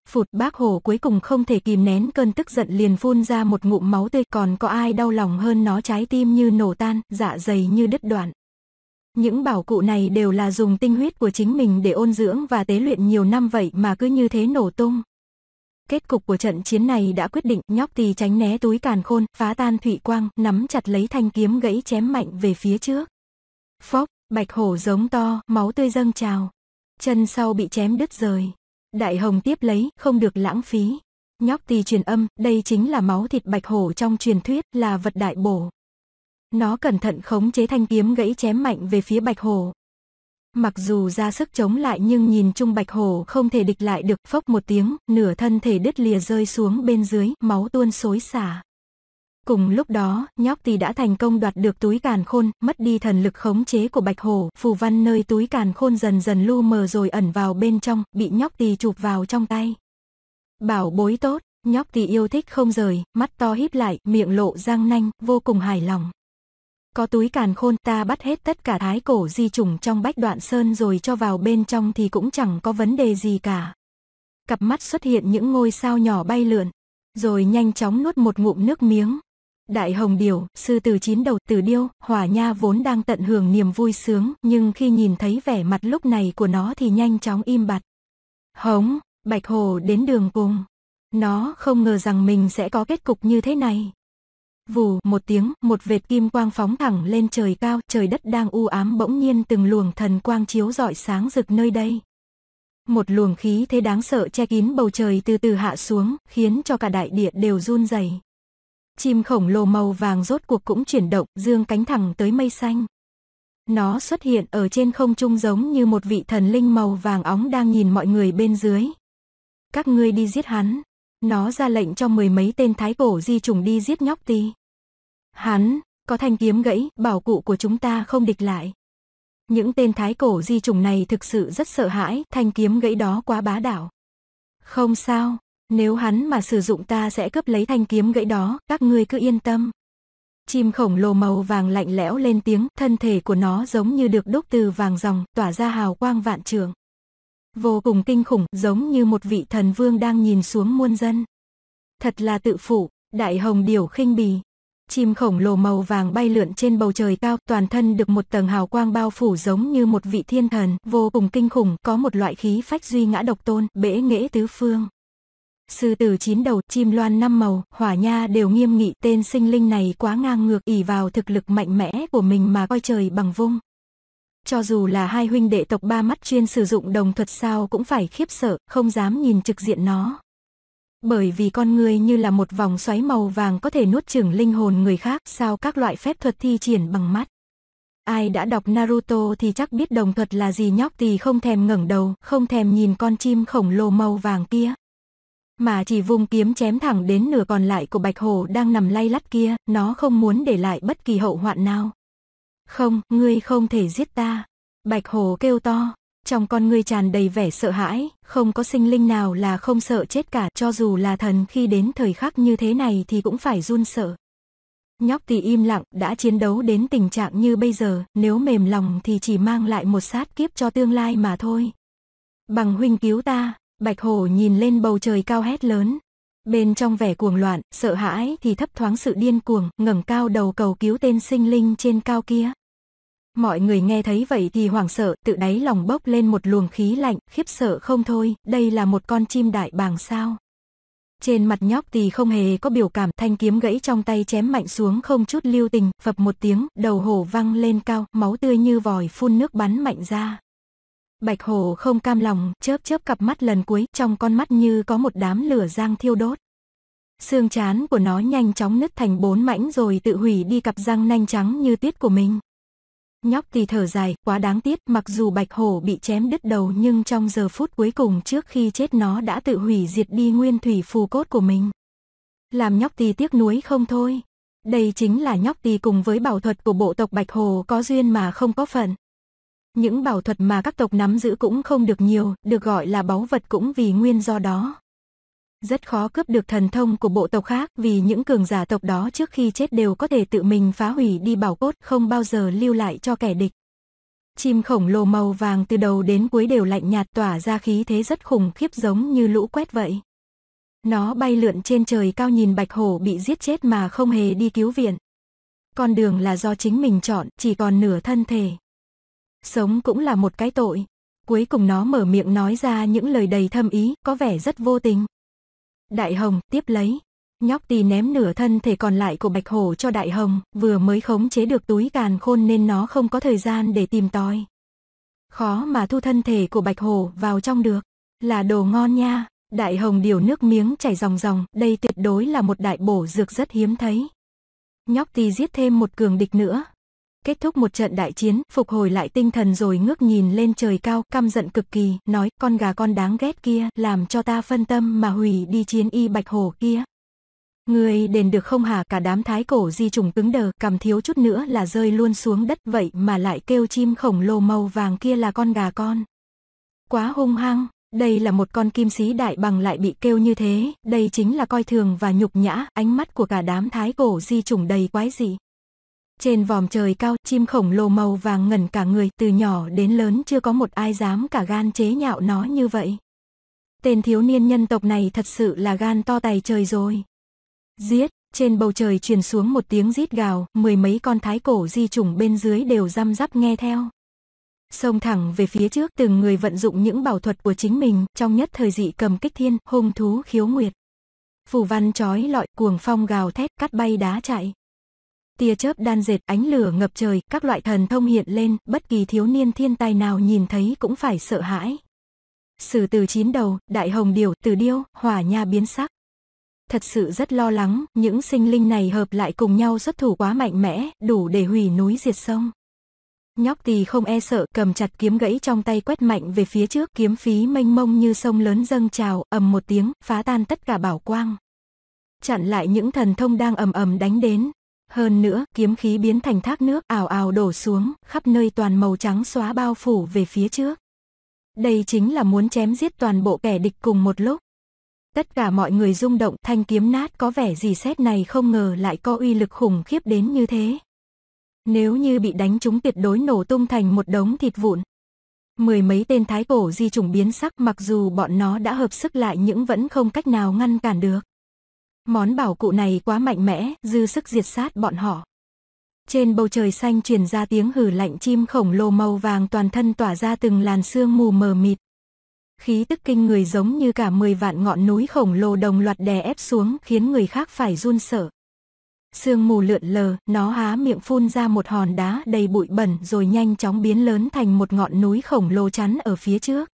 Phụt bác hồ cuối cùng không thể kìm nén cơn tức giận liền phun ra một ngụm máu tươi còn có ai đau lòng hơn nó trái tim như nổ tan, dạ dày như đứt đoạn. Những bảo cụ này đều là dùng tinh huyết của chính mình để ôn dưỡng và tế luyện nhiều năm vậy mà cứ như thế nổ tung. Kết cục của trận chiến này đã quyết định nhóc tì tránh né túi càn khôn, phá tan thủy quang, nắm chặt lấy thanh kiếm gãy chém mạnh về phía trước. phốc bạch hổ giống to, máu tươi dâng trào. Chân sau bị chém đứt rời. Đại hồng tiếp lấy, không được lãng phí. Nhóc tì truyền âm, đây chính là máu thịt bạch hổ trong truyền thuyết là vật đại bổ. Nó cẩn thận khống chế thanh kiếm gãy chém mạnh về phía bạch hồ. Mặc dù ra sức chống lại nhưng nhìn chung bạch hồ không thể địch lại được phốc một tiếng, nửa thân thể đứt lìa rơi xuống bên dưới, máu tuôn xối xả. Cùng lúc đó, nhóc tỳ đã thành công đoạt được túi càn khôn, mất đi thần lực khống chế của bạch hồ phù văn nơi túi càn khôn dần dần lu mờ rồi ẩn vào bên trong, bị nhóc tỳ chụp vào trong tay. Bảo bối tốt, nhóc tỳ yêu thích không rời, mắt to híp lại, miệng lộ răng nanh, vô cùng hài lòng. Có túi càn khôn ta bắt hết tất cả thái cổ di trùng trong bách đoạn sơn rồi cho vào bên trong thì cũng chẳng có vấn đề gì cả. Cặp mắt xuất hiện những ngôi sao nhỏ bay lượn, rồi nhanh chóng nuốt một ngụm nước miếng. Đại hồng điều sư tử chín đầu tử điêu, hỏa nha vốn đang tận hưởng niềm vui sướng, nhưng khi nhìn thấy vẻ mặt lúc này của nó thì nhanh chóng im bặt. Hống, bạch hồ đến đường cùng. Nó không ngờ rằng mình sẽ có kết cục như thế này. Vù một tiếng, một vệt kim quang phóng thẳng lên trời cao, trời đất đang u ám bỗng nhiên từng luồng thần quang chiếu rọi sáng rực nơi đây. Một luồng khí thế đáng sợ che kín bầu trời từ từ hạ xuống, khiến cho cả đại địa đều run rẩy. Chim khổng lồ màu vàng rốt cuộc cũng chuyển động, dương cánh thẳng tới mây xanh. Nó xuất hiện ở trên không trung giống như một vị thần linh màu vàng óng đang nhìn mọi người bên dưới. Các ngươi đi giết hắn, nó ra lệnh cho mười mấy tên thái cổ di trùng đi giết nhóc ti. Hắn, có thanh kiếm gãy, bảo cụ của chúng ta không địch lại. Những tên thái cổ di trùng này thực sự rất sợ hãi, thanh kiếm gãy đó quá bá đạo. Không sao, nếu hắn mà sử dụng ta sẽ cướp lấy thanh kiếm gãy đó, các ngươi cứ yên tâm. Chim khổng lồ màu vàng lạnh lẽo lên tiếng, thân thể của nó giống như được đúc từ vàng ròng, tỏa ra hào quang vạn trường vô cùng kinh khủng, giống như một vị thần vương đang nhìn xuống muôn dân. Thật là tự phụ, đại hồng điểu khinh bì. Chim khổng lồ màu vàng bay lượn trên bầu trời cao, toàn thân được một tầng hào quang bao phủ giống như một vị thiên thần, vô cùng kinh khủng, có một loại khí phách duy ngã độc tôn, bể nghệ tứ phương. Sư tử chín đầu, chim loan năm màu, hỏa nha đều nghiêm nghị tên sinh linh này quá ngang ngược ỉ vào thực lực mạnh mẽ của mình mà coi trời bằng vung cho dù là hai huynh đệ tộc ba mắt chuyên sử dụng đồng thuật sao cũng phải khiếp sợ, không dám nhìn trực diện nó. Bởi vì con người như là một vòng xoáy màu vàng có thể nuốt chửng linh hồn người khác sao các loại phép thuật thi triển bằng mắt. Ai đã đọc Naruto thì chắc biết đồng thuật là gì nhóc thì không thèm ngẩng đầu, không thèm nhìn con chim khổng lồ màu vàng kia. Mà chỉ vùng kiếm chém thẳng đến nửa còn lại của bạch hồ đang nằm lay lắt kia, nó không muốn để lại bất kỳ hậu hoạn nào. Không, ngươi không thể giết ta. Bạch hồ kêu to, trong con ngươi tràn đầy vẻ sợ hãi, không có sinh linh nào là không sợ chết cả, cho dù là thần khi đến thời khắc như thế này thì cũng phải run sợ. Nhóc tỳ im lặng, đã chiến đấu đến tình trạng như bây giờ, nếu mềm lòng thì chỉ mang lại một sát kiếp cho tương lai mà thôi. Bằng huynh cứu ta, Bạch hồ nhìn lên bầu trời cao hét lớn, Bên trong vẻ cuồng loạn, sợ hãi thì thấp thoáng sự điên cuồng, ngẩng cao đầu cầu cứu tên sinh linh trên cao kia. Mọi người nghe thấy vậy thì hoảng sợ, tự đáy lòng bốc lên một luồng khí lạnh, khiếp sợ không thôi, đây là một con chim đại bàng sao. Trên mặt nhóc thì không hề có biểu cảm, thanh kiếm gãy trong tay chém mạnh xuống không chút lưu tình, phập một tiếng, đầu hổ văng lên cao, máu tươi như vòi phun nước bắn mạnh ra. Bạch hổ không cam lòng, chớp chớp cặp mắt lần cuối, trong con mắt như có một đám lửa giang thiêu đốt. Xương chán của nó nhanh chóng nứt thành bốn mảnh rồi tự hủy đi cặp răng nanh trắng như tuyết của mình. Nhóc thì thở dài, quá đáng tiếc, mặc dù bạch hổ bị chém đứt đầu nhưng trong giờ phút cuối cùng trước khi chết nó đã tự hủy diệt đi nguyên thủy phù cốt của mình. Làm nhóc thì tiếc nuối không thôi. Đây chính là nhóc thì cùng với bảo thuật của bộ tộc bạch hồ có duyên mà không có phận những bảo thuật mà các tộc nắm giữ cũng không được nhiều, được gọi là báu vật cũng vì nguyên do đó. Rất khó cướp được thần thông của bộ tộc khác vì những cường giả tộc đó trước khi chết đều có thể tự mình phá hủy đi bảo cốt không bao giờ lưu lại cho kẻ địch. Chim khổng lồ màu vàng từ đầu đến cuối đều lạnh nhạt tỏa ra khí thế rất khủng khiếp giống như lũ quét vậy. Nó bay lượn trên trời cao nhìn bạch hổ bị giết chết mà không hề đi cứu viện. Con đường là do chính mình chọn, chỉ còn nửa thân thể sống cũng là một cái tội. Cuối cùng nó mở miệng nói ra những lời đầy thâm ý, có vẻ rất vô tình. Đại Hồng tiếp lấy. Nhóc tì ném nửa thân thể còn lại của Bạch Hổ cho Đại Hồng, vừa mới khống chế được túi càn khôn nên nó không có thời gian để tìm tòi. Khó mà thu thân thể của Bạch Hổ vào trong được. Là đồ ngon nha. Đại Hồng điều nước miếng chảy ròng ròng, đây tuyệt đối là một đại bổ dược rất hiếm thấy. Nhóc tì giết thêm một cường địch nữa, kết thúc một trận đại chiến, phục hồi lại tinh thần rồi ngước nhìn lên trời cao, căm giận cực kỳ, nói, con gà con đáng ghét kia, làm cho ta phân tâm mà hủy đi chiến y bạch hồ kia. Người đền được không hả cả đám thái cổ di trùng cứng đờ, cầm thiếu chút nữa là rơi luôn xuống đất vậy mà lại kêu chim khổng lồ màu vàng kia là con gà con. Quá hung hăng, đây là một con kim sĩ đại bằng lại bị kêu như thế, đây chính là coi thường và nhục nhã, ánh mắt của cả đám thái cổ di trùng đầy quái dị. Trên vòm trời cao, chim khổng lồ màu vàng ngẩn cả người, từ nhỏ đến lớn chưa có một ai dám cả gan chế nhạo nó như vậy. Tên thiếu niên nhân tộc này thật sự là gan to tài trời rồi. Giết, trên bầu trời truyền xuống một tiếng rít gào, mười mấy con thái cổ di chủng bên dưới đều răm rắp nghe theo. Xông thẳng về phía trước từng người vận dụng những bảo thuật của chính mình, trong nhất thời dị cầm kích thiên, hung thú khiếu nguyệt. Phù văn trói lọi, cuồng phong gào thét, cắt bay đá chạy tia chớp đan dệt, ánh lửa ngập trời, các loại thần thông hiện lên, bất kỳ thiếu niên thiên tài nào nhìn thấy cũng phải sợ hãi. Sử từ chín đầu, đại hồng điều từ điêu, hỏa nha biến sắc. Thật sự rất lo lắng, những sinh linh này hợp lại cùng nhau xuất thủ quá mạnh mẽ, đủ để hủy núi diệt sông. Nhóc tỳ không e sợ, cầm chặt kiếm gãy trong tay quét mạnh về phía trước, kiếm phí mênh mông như sông lớn dâng trào, ầm một tiếng, phá tan tất cả bảo quang. Chặn lại những thần thông đang ầm ầm đánh đến, hơn nữa, kiếm khí biến thành thác nước ảo ảo đổ xuống, khắp nơi toàn màu trắng xóa bao phủ về phía trước. Đây chính là muốn chém giết toàn bộ kẻ địch cùng một lúc. Tất cả mọi người rung động, thanh kiếm nát có vẻ gì xét này không ngờ lại có uy lực khủng khiếp đến như thế. Nếu như bị đánh chúng tuyệt đối nổ tung thành một đống thịt vụn. Mười mấy tên thái cổ di chủng biến sắc mặc dù bọn nó đã hợp sức lại những vẫn không cách nào ngăn cản được. Món bảo cụ này quá mạnh mẽ, dư sức diệt sát bọn họ. Trên bầu trời xanh truyền ra tiếng hử lạnh chim khổng lồ màu vàng toàn thân tỏa ra từng làn sương mù mờ mịt. Khí tức kinh người giống như cả 10 vạn ngọn núi khổng lồ đồng loạt đè ép xuống khiến người khác phải run sợ. Sương mù lượn lờ, nó há miệng phun ra một hòn đá đầy bụi bẩn rồi nhanh chóng biến lớn thành một ngọn núi khổng lồ chắn ở phía trước.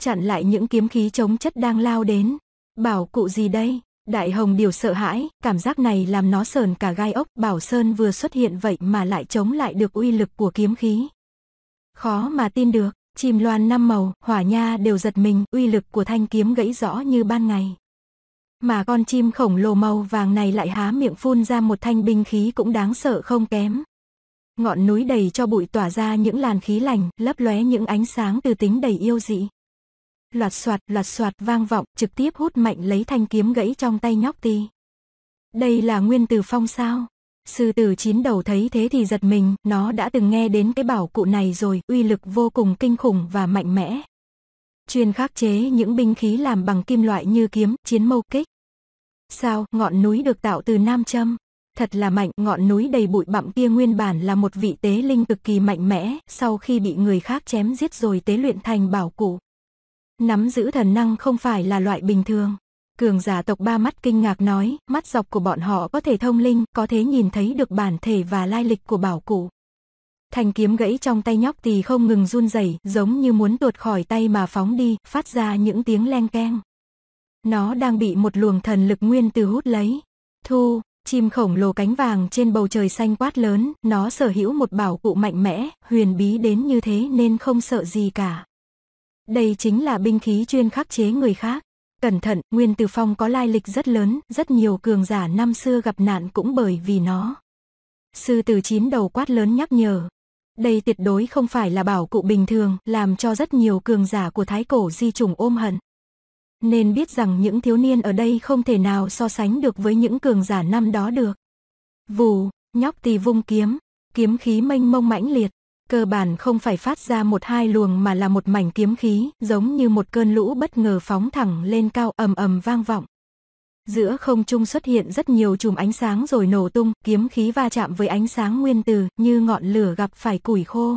Chặn lại những kiếm khí chống chất đang lao đến. Bảo cụ gì đây? Đại hồng điều sợ hãi, cảm giác này làm nó sờn cả gai ốc, bảo sơn vừa xuất hiện vậy mà lại chống lại được uy lực của kiếm khí. Khó mà tin được, Chim loan năm màu, hỏa nha đều giật mình, uy lực của thanh kiếm gãy rõ như ban ngày. Mà con chim khổng lồ màu vàng này lại há miệng phun ra một thanh binh khí cũng đáng sợ không kém. Ngọn núi đầy cho bụi tỏa ra những làn khí lành, lấp lóe những ánh sáng từ tính đầy yêu dị loạt soạt loạt soạt vang vọng trực tiếp hút mạnh lấy thanh kiếm gãy trong tay nhóc ti. Đây là nguyên tử phong sao? Sư tử chín đầu thấy thế thì giật mình, nó đã từng nghe đến cái bảo cụ này rồi, uy lực vô cùng kinh khủng và mạnh mẽ. Chuyên khắc chế những binh khí làm bằng kim loại như kiếm, chiến mâu kích. Sao, ngọn núi được tạo từ nam châm. Thật là mạnh, ngọn núi đầy bụi bặm kia nguyên bản là một vị tế linh cực kỳ mạnh mẽ, sau khi bị người khác chém giết rồi tế luyện thành bảo cụ. Nắm giữ thần năng không phải là loại bình thường. Cường giả tộc ba mắt kinh ngạc nói, mắt dọc của bọn họ có thể thông linh, có thể nhìn thấy được bản thể và lai lịch của bảo cụ. Thành kiếm gãy trong tay nhóc tỳ không ngừng run rẩy, giống như muốn tuột khỏi tay mà phóng đi, phát ra những tiếng leng keng. Nó đang bị một luồng thần lực nguyên từ hút lấy. Thu, chim khổng lồ cánh vàng trên bầu trời xanh quát lớn, nó sở hữu một bảo cụ mạnh mẽ, huyền bí đến như thế nên không sợ gì cả. Đây chính là binh khí chuyên khắc chế người khác. Cẩn thận, Nguyên tử Phong có lai lịch rất lớn, rất nhiều cường giả năm xưa gặp nạn cũng bởi vì nó. Sư tử chín đầu quát lớn nhắc nhở. Đây tuyệt đối không phải là bảo cụ bình thường, làm cho rất nhiều cường giả của thái cổ di trùng ôm hận. Nên biết rằng những thiếu niên ở đây không thể nào so sánh được với những cường giả năm đó được. Vù, nhóc tì vung kiếm, kiếm khí mênh mông mãnh liệt, cơ bản không phải phát ra một hai luồng mà là một mảnh kiếm khí, giống như một cơn lũ bất ngờ phóng thẳng lên cao ầm ầm vang vọng. Giữa không trung xuất hiện rất nhiều chùm ánh sáng rồi nổ tung, kiếm khí va chạm với ánh sáng nguyên tử như ngọn lửa gặp phải củi khô.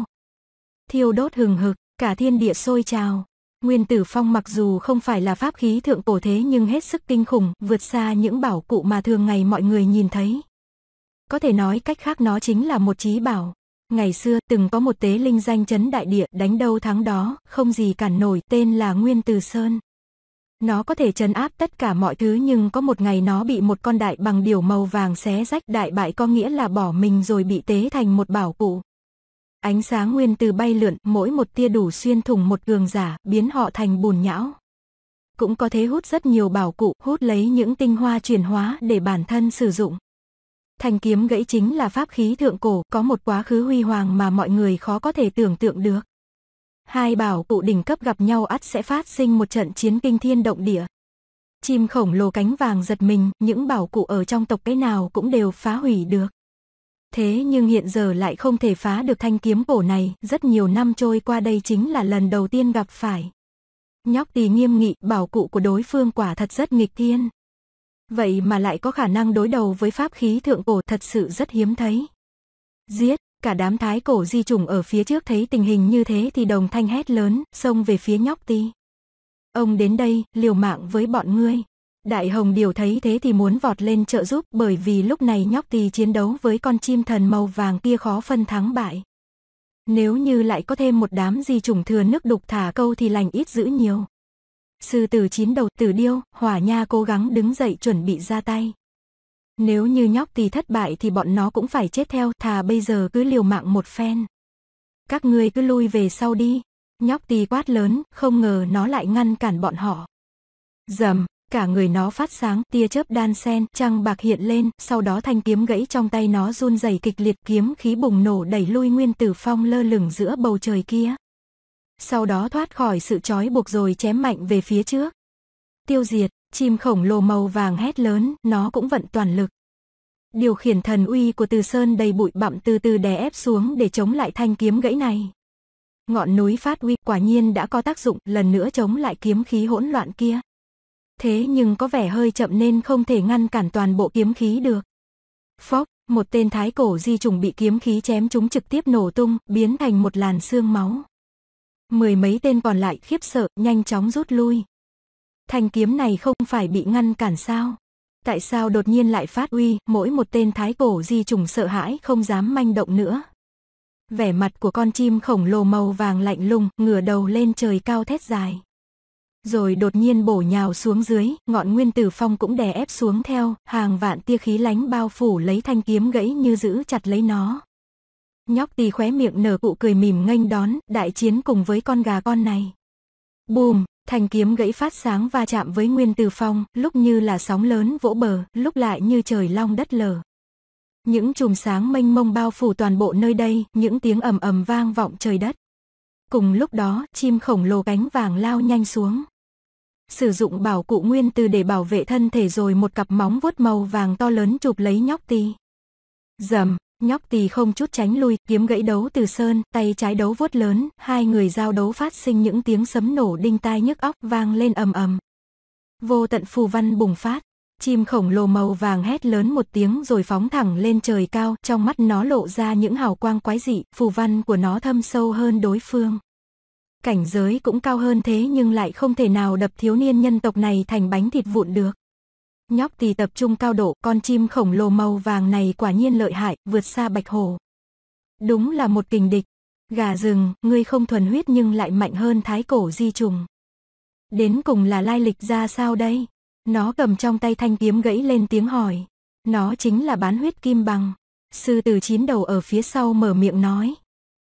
Thiêu đốt hừng hực, cả thiên địa sôi trào. Nguyên tử phong mặc dù không phải là pháp khí thượng cổ thế nhưng hết sức kinh khủng, vượt xa những bảo cụ mà thường ngày mọi người nhìn thấy. Có thể nói cách khác nó chính là một trí bảo, Ngày xưa từng có một tế linh danh chấn đại địa đánh đâu thắng đó, không gì cản nổi tên là Nguyên Từ Sơn. Nó có thể chấn áp tất cả mọi thứ nhưng có một ngày nó bị một con đại bằng điểu màu vàng xé rách đại bại có nghĩa là bỏ mình rồi bị tế thành một bảo cụ. Ánh sáng nguyên từ bay lượn, mỗi một tia đủ xuyên thủng một cường giả, biến họ thành bùn nhão. Cũng có thể hút rất nhiều bảo cụ, hút lấy những tinh hoa chuyển hóa để bản thân sử dụng. Thanh kiếm gãy chính là pháp khí thượng cổ, có một quá khứ huy hoàng mà mọi người khó có thể tưởng tượng được. Hai bảo cụ đỉnh cấp gặp nhau ắt sẽ phát sinh một trận chiến kinh thiên động địa. Chim khổng lồ cánh vàng giật mình, những bảo cụ ở trong tộc cái nào cũng đều phá hủy được. Thế nhưng hiện giờ lại không thể phá được thanh kiếm cổ này, rất nhiều năm trôi qua đây chính là lần đầu tiên gặp phải. Nhóc tì nghiêm nghị, bảo cụ của đối phương quả thật rất nghịch thiên. Vậy mà lại có khả năng đối đầu với pháp khí thượng cổ thật sự rất hiếm thấy. Giết, cả đám thái cổ di trùng ở phía trước thấy tình hình như thế thì đồng thanh hét lớn, xông về phía nhóc ti. Ông đến đây, liều mạng với bọn ngươi. Đại Hồng Điều thấy thế thì muốn vọt lên trợ giúp bởi vì lúc này nhóc tì chiến đấu với con chim thần màu vàng kia khó phân thắng bại. Nếu như lại có thêm một đám di trùng thừa nước đục thả câu thì lành ít giữ nhiều. Sư tử chín đầu tử điêu, hỏa nha cố gắng đứng dậy chuẩn bị ra tay. Nếu như nhóc tỳ thất bại thì bọn nó cũng phải chết theo, thà bây giờ cứ liều mạng một phen. Các ngươi cứ lui về sau đi. Nhóc tỳ quát lớn, không ngờ nó lại ngăn cản bọn họ. Dầm, cả người nó phát sáng, tia chớp đan sen, trăng bạc hiện lên, sau đó thanh kiếm gãy trong tay nó run rẩy kịch liệt, kiếm khí bùng nổ đẩy lui Nguyên Tử Phong lơ lửng giữa bầu trời kia sau đó thoát khỏi sự trói buộc rồi chém mạnh về phía trước. Tiêu diệt, chim khổng lồ màu vàng hét lớn, nó cũng vận toàn lực. Điều khiển thần uy của Từ Sơn đầy bụi bặm từ từ đè ép xuống để chống lại thanh kiếm gãy này. Ngọn núi phát uy quả nhiên đã có tác dụng lần nữa chống lại kiếm khí hỗn loạn kia. Thế nhưng có vẻ hơi chậm nên không thể ngăn cản toàn bộ kiếm khí được. phốc một tên thái cổ di trùng bị kiếm khí chém chúng trực tiếp nổ tung, biến thành một làn xương máu mười mấy tên còn lại khiếp sợ, nhanh chóng rút lui. Thanh kiếm này không phải bị ngăn cản sao? Tại sao đột nhiên lại phát uy, mỗi một tên thái cổ di trùng sợ hãi không dám manh động nữa? Vẻ mặt của con chim khổng lồ màu vàng lạnh lùng, ngửa đầu lên trời cao thét dài. Rồi đột nhiên bổ nhào xuống dưới, ngọn nguyên tử phong cũng đè ép xuống theo, hàng vạn tia khí lánh bao phủ lấy thanh kiếm gãy như giữ chặt lấy nó. Nhóc tì khóe miệng nở cụ cười mỉm nghênh đón đại chiến cùng với con gà con này. Bùm, thanh kiếm gãy phát sáng va chạm với Nguyên Từ Phong, lúc như là sóng lớn vỗ bờ, lúc lại như trời long đất lở. Những chùm sáng mênh mông bao phủ toàn bộ nơi đây, những tiếng ầm ầm vang vọng trời đất. Cùng lúc đó, chim khổng lồ cánh vàng lao nhanh xuống. Sử dụng bảo cụ nguyên từ để bảo vệ thân thể rồi một cặp móng vuốt màu vàng to lớn chụp lấy nhóc ti. Dầm, Nhóc tỳ không chút tránh lui, kiếm gãy đấu từ sơn, tay trái đấu vuốt lớn, hai người giao đấu phát sinh những tiếng sấm nổ đinh tai nhức óc vang lên ầm ầm. Vô tận phù văn bùng phát, chim khổng lồ màu vàng hét lớn một tiếng rồi phóng thẳng lên trời cao, trong mắt nó lộ ra những hào quang quái dị, phù văn của nó thâm sâu hơn đối phương. Cảnh giới cũng cao hơn thế nhưng lại không thể nào đập thiếu niên nhân tộc này thành bánh thịt vụn được. Nhóc thì tập trung cao độ, con chim khổng lồ màu vàng này quả nhiên lợi hại, vượt xa bạch hổ. Đúng là một kình địch. Gà rừng, ngươi không thuần huyết nhưng lại mạnh hơn thái cổ di trùng. Đến cùng là lai lịch ra sao đây? Nó cầm trong tay thanh kiếm gãy lên tiếng hỏi. Nó chính là bán huyết kim bằng. Sư tử chín đầu ở phía sau mở miệng nói.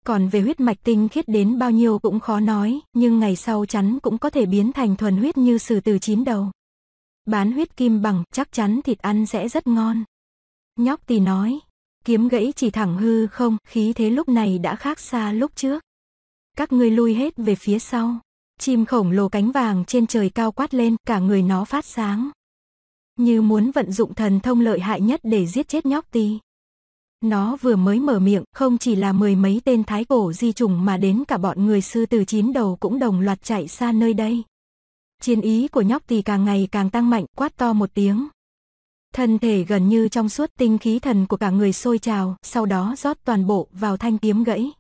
Còn về huyết mạch tinh khiết đến bao nhiêu cũng khó nói, nhưng ngày sau chắn cũng có thể biến thành thuần huyết như sư tử chín đầu. Bán huyết kim bằng, chắc chắn thịt ăn sẽ rất ngon. Nhóc tì nói, kiếm gãy chỉ thẳng hư không, khí thế lúc này đã khác xa lúc trước. Các ngươi lui hết về phía sau. Chim khổng lồ cánh vàng trên trời cao quát lên, cả người nó phát sáng. Như muốn vận dụng thần thông lợi hại nhất để giết chết nhóc tì. Nó vừa mới mở miệng, không chỉ là mười mấy tên thái cổ di trùng mà đến cả bọn người sư tử chín đầu cũng đồng loạt chạy xa nơi đây. Chiến ý của nhóc thì càng ngày càng tăng mạnh, quát to một tiếng. Thân thể gần như trong suốt tinh khí thần của cả người sôi trào, sau đó rót toàn bộ vào thanh kiếm gãy.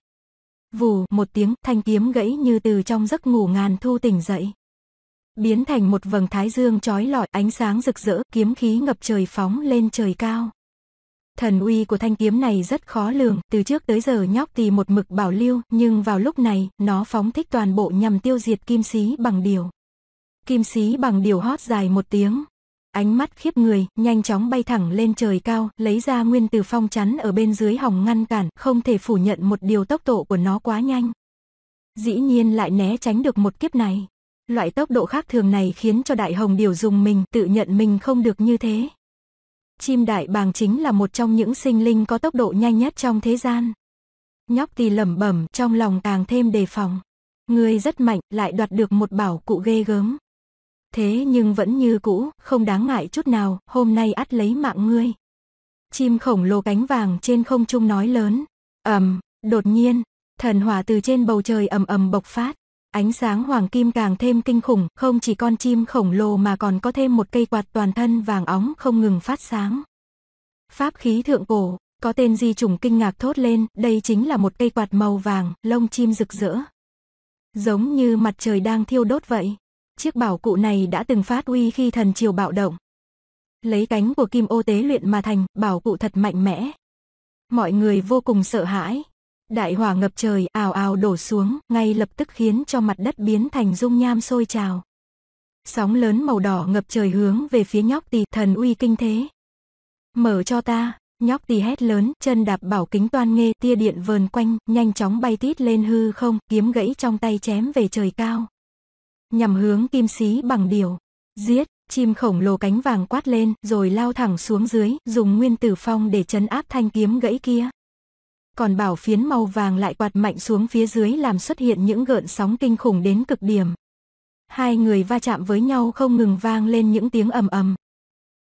Vù, một tiếng, thanh kiếm gãy như từ trong giấc ngủ ngàn thu tỉnh dậy. Biến thành một vầng thái dương trói lọi, ánh sáng rực rỡ, kiếm khí ngập trời phóng lên trời cao. Thần uy của thanh kiếm này rất khó lường, từ trước tới giờ nhóc thì một mực bảo lưu, nhưng vào lúc này, nó phóng thích toàn bộ nhằm tiêu diệt kim sĩ bằng điều kim xí bằng điều hót dài một tiếng. Ánh mắt khiếp người, nhanh chóng bay thẳng lên trời cao, lấy ra nguyên từ phong chắn ở bên dưới hòng ngăn cản, không thể phủ nhận một điều tốc độ của nó quá nhanh. Dĩ nhiên lại né tránh được một kiếp này. Loại tốc độ khác thường này khiến cho đại hồng điều dùng mình tự nhận mình không được như thế. Chim đại bàng chính là một trong những sinh linh có tốc độ nhanh nhất trong thế gian. Nhóc thì lẩm bẩm trong lòng càng thêm đề phòng. Người rất mạnh lại đoạt được một bảo cụ ghê gớm thế nhưng vẫn như cũ, không đáng ngại chút nào, hôm nay ắt lấy mạng ngươi. Chim khổng lồ cánh vàng trên không trung nói lớn, ầm, đột nhiên, thần hỏa từ trên bầu trời ầm ầm bộc phát. Ánh sáng hoàng kim càng thêm kinh khủng, không chỉ con chim khổng lồ mà còn có thêm một cây quạt toàn thân vàng óng không ngừng phát sáng. Pháp khí thượng cổ, có tên di chủng kinh ngạc thốt lên, đây chính là một cây quạt màu vàng, lông chim rực rỡ. Giống như mặt trời đang thiêu đốt vậy. Chiếc bảo cụ này đã từng phát uy khi thần triều bạo động. Lấy cánh của kim ô tế luyện mà thành, bảo cụ thật mạnh mẽ. Mọi người vô cùng sợ hãi. Đại hỏa ngập trời ào ào đổ xuống, ngay lập tức khiến cho mặt đất biến thành dung nham sôi trào. Sóng lớn màu đỏ ngập trời hướng về phía nhóc tỳ thần uy kinh thế. Mở cho ta, nhóc tỳ hét lớn, chân đạp bảo kính toan nghê, tia điện vờn quanh, nhanh chóng bay tít lên hư không, kiếm gãy trong tay chém về trời cao nhằm hướng kim xí bằng điều. Giết, chim khổng lồ cánh vàng quát lên rồi lao thẳng xuống dưới, dùng nguyên tử phong để chấn áp thanh kiếm gãy kia. Còn bảo phiến màu vàng lại quạt mạnh xuống phía dưới làm xuất hiện những gợn sóng kinh khủng đến cực điểm. Hai người va chạm với nhau không ngừng vang lên những tiếng ầm ầm.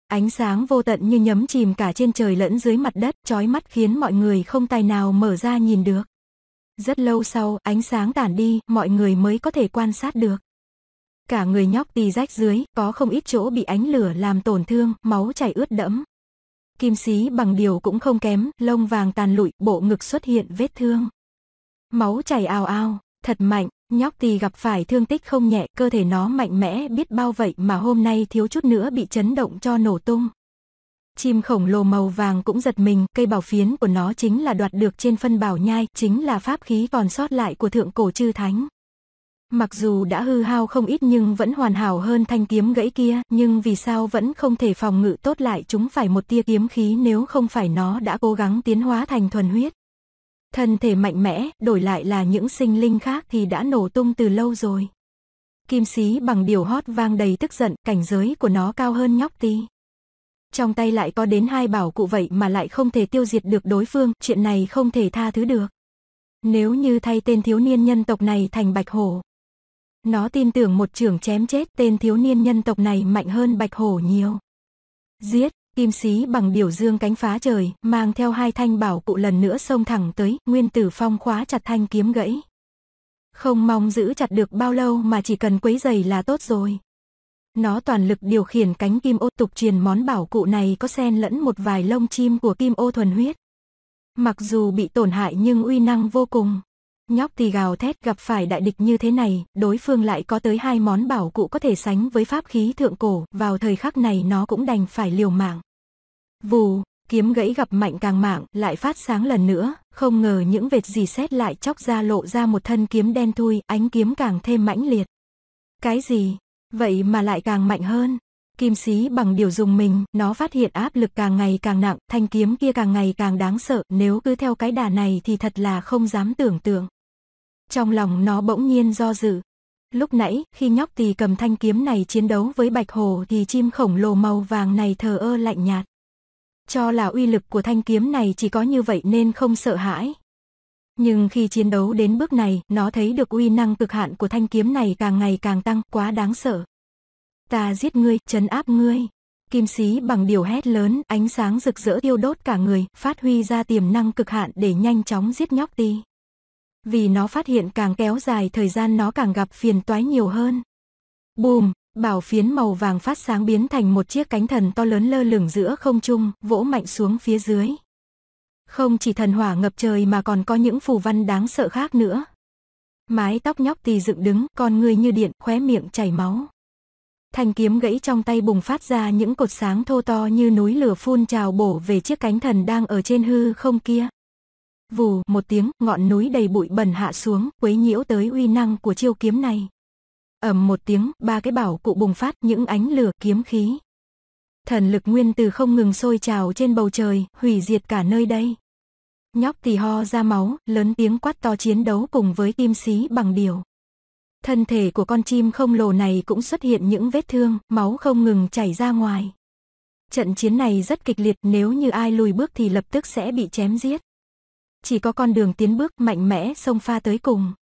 Ánh sáng vô tận như nhấm chìm cả trên trời lẫn dưới mặt đất, chói mắt khiến mọi người không tài nào mở ra nhìn được. Rất lâu sau, ánh sáng tản đi, mọi người mới có thể quan sát được. Cả người nhóc tì rách dưới, có không ít chỗ bị ánh lửa làm tổn thương, máu chảy ướt đẫm. Kim xí bằng điều cũng không kém, lông vàng tàn lụi, bộ ngực xuất hiện vết thương. Máu chảy ào ào, thật mạnh, nhóc tì gặp phải thương tích không nhẹ, cơ thể nó mạnh mẽ biết bao vậy mà hôm nay thiếu chút nữa bị chấn động cho nổ tung. Chim khổng lồ màu vàng cũng giật mình, cây bảo phiến của nó chính là đoạt được trên phân bảo nhai, chính là pháp khí còn sót lại của thượng cổ chư thánh. Mặc dù đã hư hao không ít nhưng vẫn hoàn hảo hơn thanh kiếm gãy kia, nhưng vì sao vẫn không thể phòng ngự tốt lại chúng phải một tia kiếm khí nếu không phải nó đã cố gắng tiến hóa thành thuần huyết. Thân thể mạnh mẽ, đổi lại là những sinh linh khác thì đã nổ tung từ lâu rồi. Kim xí bằng điều hót vang đầy tức giận, cảnh giới của nó cao hơn nhóc ti. Trong tay lại có đến hai bảo cụ vậy mà lại không thể tiêu diệt được đối phương, chuyện này không thể tha thứ được. Nếu như thay tên thiếu niên nhân tộc này thành bạch hổ, nó tin tưởng một trưởng chém chết tên thiếu niên nhân tộc này mạnh hơn bạch hổ nhiều. Giết, kim sĩ bằng biểu dương cánh phá trời, mang theo hai thanh bảo cụ lần nữa xông thẳng tới, nguyên tử phong khóa chặt thanh kiếm gãy. Không mong giữ chặt được bao lâu mà chỉ cần quấy giày là tốt rồi. Nó toàn lực điều khiển cánh kim ô tục truyền món bảo cụ này có xen lẫn một vài lông chim của kim ô thuần huyết. Mặc dù bị tổn hại nhưng uy năng vô cùng. Nhóc thì gào thét gặp phải đại địch như thế này, đối phương lại có tới hai món bảo cụ có thể sánh với pháp khí thượng cổ, vào thời khắc này nó cũng đành phải liều mạng. Vù, kiếm gãy gặp mạnh càng mạng, lại phát sáng lần nữa, không ngờ những vệt gì xét lại chóc ra lộ ra một thân kiếm đen thui, ánh kiếm càng thêm mãnh liệt. Cái gì? Vậy mà lại càng mạnh hơn. Kim sĩ bằng điều dùng mình, nó phát hiện áp lực càng ngày càng nặng, thanh kiếm kia càng ngày càng đáng sợ, nếu cứ theo cái đà này thì thật là không dám tưởng tượng. Trong lòng nó bỗng nhiên do dự. Lúc nãy, khi nhóc tỳ cầm thanh kiếm này chiến đấu với bạch hồ thì chim khổng lồ màu vàng này thờ ơ lạnh nhạt. Cho là uy lực của thanh kiếm này chỉ có như vậy nên không sợ hãi. Nhưng khi chiến đấu đến bước này, nó thấy được uy năng cực hạn của thanh kiếm này càng ngày càng tăng, quá đáng sợ. Ta giết ngươi, chấn áp ngươi. Kim sĩ bằng điều hét lớn, ánh sáng rực rỡ tiêu đốt cả người, phát huy ra tiềm năng cực hạn để nhanh chóng giết nhóc ti vì nó phát hiện càng kéo dài thời gian nó càng gặp phiền toái nhiều hơn. Bùm, bảo phiến màu vàng phát sáng biến thành một chiếc cánh thần to lớn lơ lửng giữa không trung, vỗ mạnh xuống phía dưới. Không chỉ thần hỏa ngập trời mà còn có những phù văn đáng sợ khác nữa. Mái tóc nhóc tì dựng đứng, con người như điện, khóe miệng chảy máu. Thanh kiếm gãy trong tay bùng phát ra những cột sáng thô to như núi lửa phun trào bổ về chiếc cánh thần đang ở trên hư không kia. Vù, một tiếng, ngọn núi đầy bụi bẩn hạ xuống, quấy nhiễu tới uy năng của chiêu kiếm này. Ầm một tiếng, ba cái bảo cụ bùng phát những ánh lửa kiếm khí. Thần lực nguyên từ không ngừng sôi trào trên bầu trời, hủy diệt cả nơi đây. Nhóc thì ho ra máu, lớn tiếng quát to chiến đấu cùng với kim xí bằng điều. Thân thể của con chim không lồ này cũng xuất hiện những vết thương, máu không ngừng chảy ra ngoài. Trận chiến này rất kịch liệt nếu như ai lùi bước thì lập tức sẽ bị chém giết chỉ có con đường tiến bước mạnh mẽ xông pha tới cùng.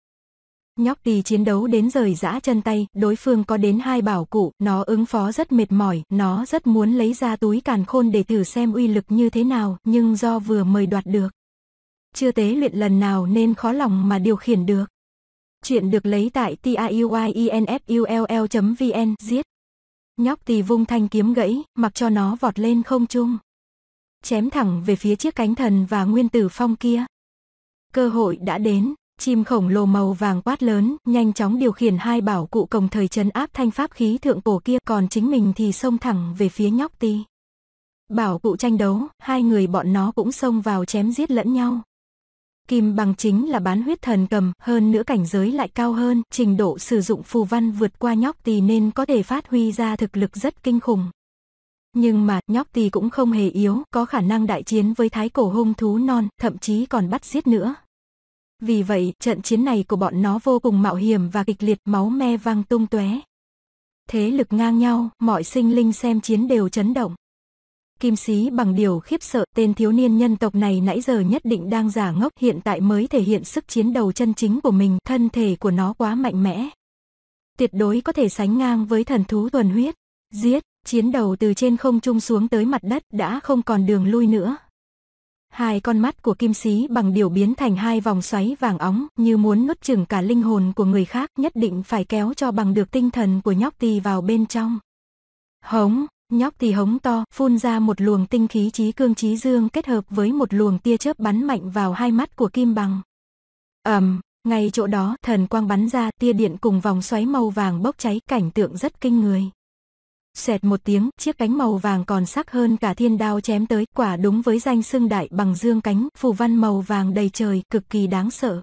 Nhóc đi chiến đấu đến rời dã chân tay, đối phương có đến hai bảo cụ, nó ứng phó rất mệt mỏi, nó rất muốn lấy ra túi càn khôn để thử xem uy lực như thế nào, nhưng do vừa mời đoạt được. Chưa tế luyện lần nào nên khó lòng mà điều khiển được. Chuyện được lấy tại tiuyinfull.vn giết. Nhóc tì vung thanh kiếm gãy, mặc cho nó vọt lên không trung. Chém thẳng về phía chiếc cánh thần và nguyên tử phong kia. Cơ hội đã đến, chim khổng lồ màu vàng quát lớn, nhanh chóng điều khiển hai bảo cụ cồng thời chấn áp thanh pháp khí thượng cổ kia, còn chính mình thì xông thẳng về phía nhóc ti. Bảo cụ tranh đấu, hai người bọn nó cũng xông vào chém giết lẫn nhau. Kim bằng chính là bán huyết thần cầm, hơn nữa cảnh giới lại cao hơn, trình độ sử dụng phù văn vượt qua nhóc tì nên có thể phát huy ra thực lực rất kinh khủng. Nhưng mà, nhóc tì cũng không hề yếu, có khả năng đại chiến với thái cổ hung thú non, thậm chí còn bắt giết nữa. Vì vậy, trận chiến này của bọn nó vô cùng mạo hiểm và kịch liệt máu me văng tung tóe. Thế lực ngang nhau, mọi sinh linh xem chiến đều chấn động. Kim sĩ bằng điều khiếp sợ tên thiếu niên nhân tộc này nãy giờ nhất định đang giả ngốc hiện tại mới thể hiện sức chiến đầu chân chính của mình, thân thể của nó quá mạnh mẽ. Tuyệt đối có thể sánh ngang với thần thú thuần huyết, giết, chiến đầu từ trên không trung xuống tới mặt đất đã không còn đường lui nữa, Hai con mắt của kim sĩ bằng điều biến thành hai vòng xoáy vàng óng như muốn nuốt chừng cả linh hồn của người khác nhất định phải kéo cho bằng được tinh thần của nhóc tì vào bên trong. Hống, nhóc tì hống to, phun ra một luồng tinh khí trí cương trí dương kết hợp với một luồng tia chớp bắn mạnh vào hai mắt của kim bằng. ầm um, ngay chỗ đó thần quang bắn ra tia điện cùng vòng xoáy màu vàng bốc cháy cảnh tượng rất kinh người. Xẹt một tiếng, chiếc cánh màu vàng còn sắc hơn cả thiên đao chém tới, quả đúng với danh xưng đại bằng dương cánh, phù văn màu vàng đầy trời, cực kỳ đáng sợ.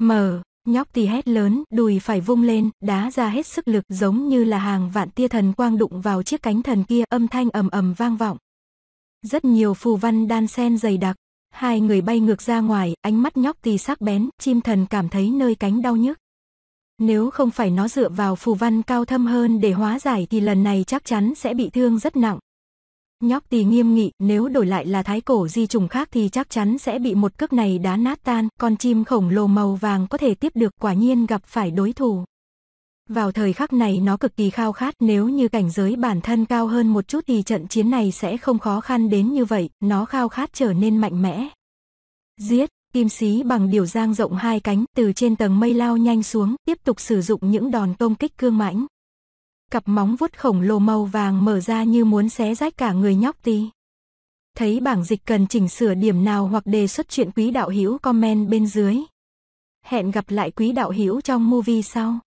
Mờ nhóc tì hét lớn, đùi phải vung lên, đá ra hết sức lực giống như là hàng vạn tia thần quang đụng vào chiếc cánh thần kia, âm thanh ầm ầm vang vọng. Rất nhiều phù văn đan sen dày đặc, hai người bay ngược ra ngoài, ánh mắt nhóc tì sắc bén, chim thần cảm thấy nơi cánh đau nhức. Nếu không phải nó dựa vào phù văn cao thâm hơn để hóa giải thì lần này chắc chắn sẽ bị thương rất nặng. Nhóc tỳ nghiêm nghị, nếu đổi lại là thái cổ di trùng khác thì chắc chắn sẽ bị một cước này đá nát tan, con chim khổng lồ màu vàng có thể tiếp được quả nhiên gặp phải đối thủ. Vào thời khắc này nó cực kỳ khao khát nếu như cảnh giới bản thân cao hơn một chút thì trận chiến này sẽ không khó khăn đến như vậy, nó khao khát trở nên mạnh mẽ. Giết, Kim xí bằng điều giang rộng hai cánh từ trên tầng mây lao nhanh xuống, tiếp tục sử dụng những đòn công kích cương mãnh. Cặp móng vuốt khổng lồ màu vàng mở ra như muốn xé rách cả người nhóc ti. Thấy bảng dịch cần chỉnh sửa điểm nào hoặc đề xuất chuyện quý đạo hữu comment bên dưới. Hẹn gặp lại quý đạo hữu trong movie sau.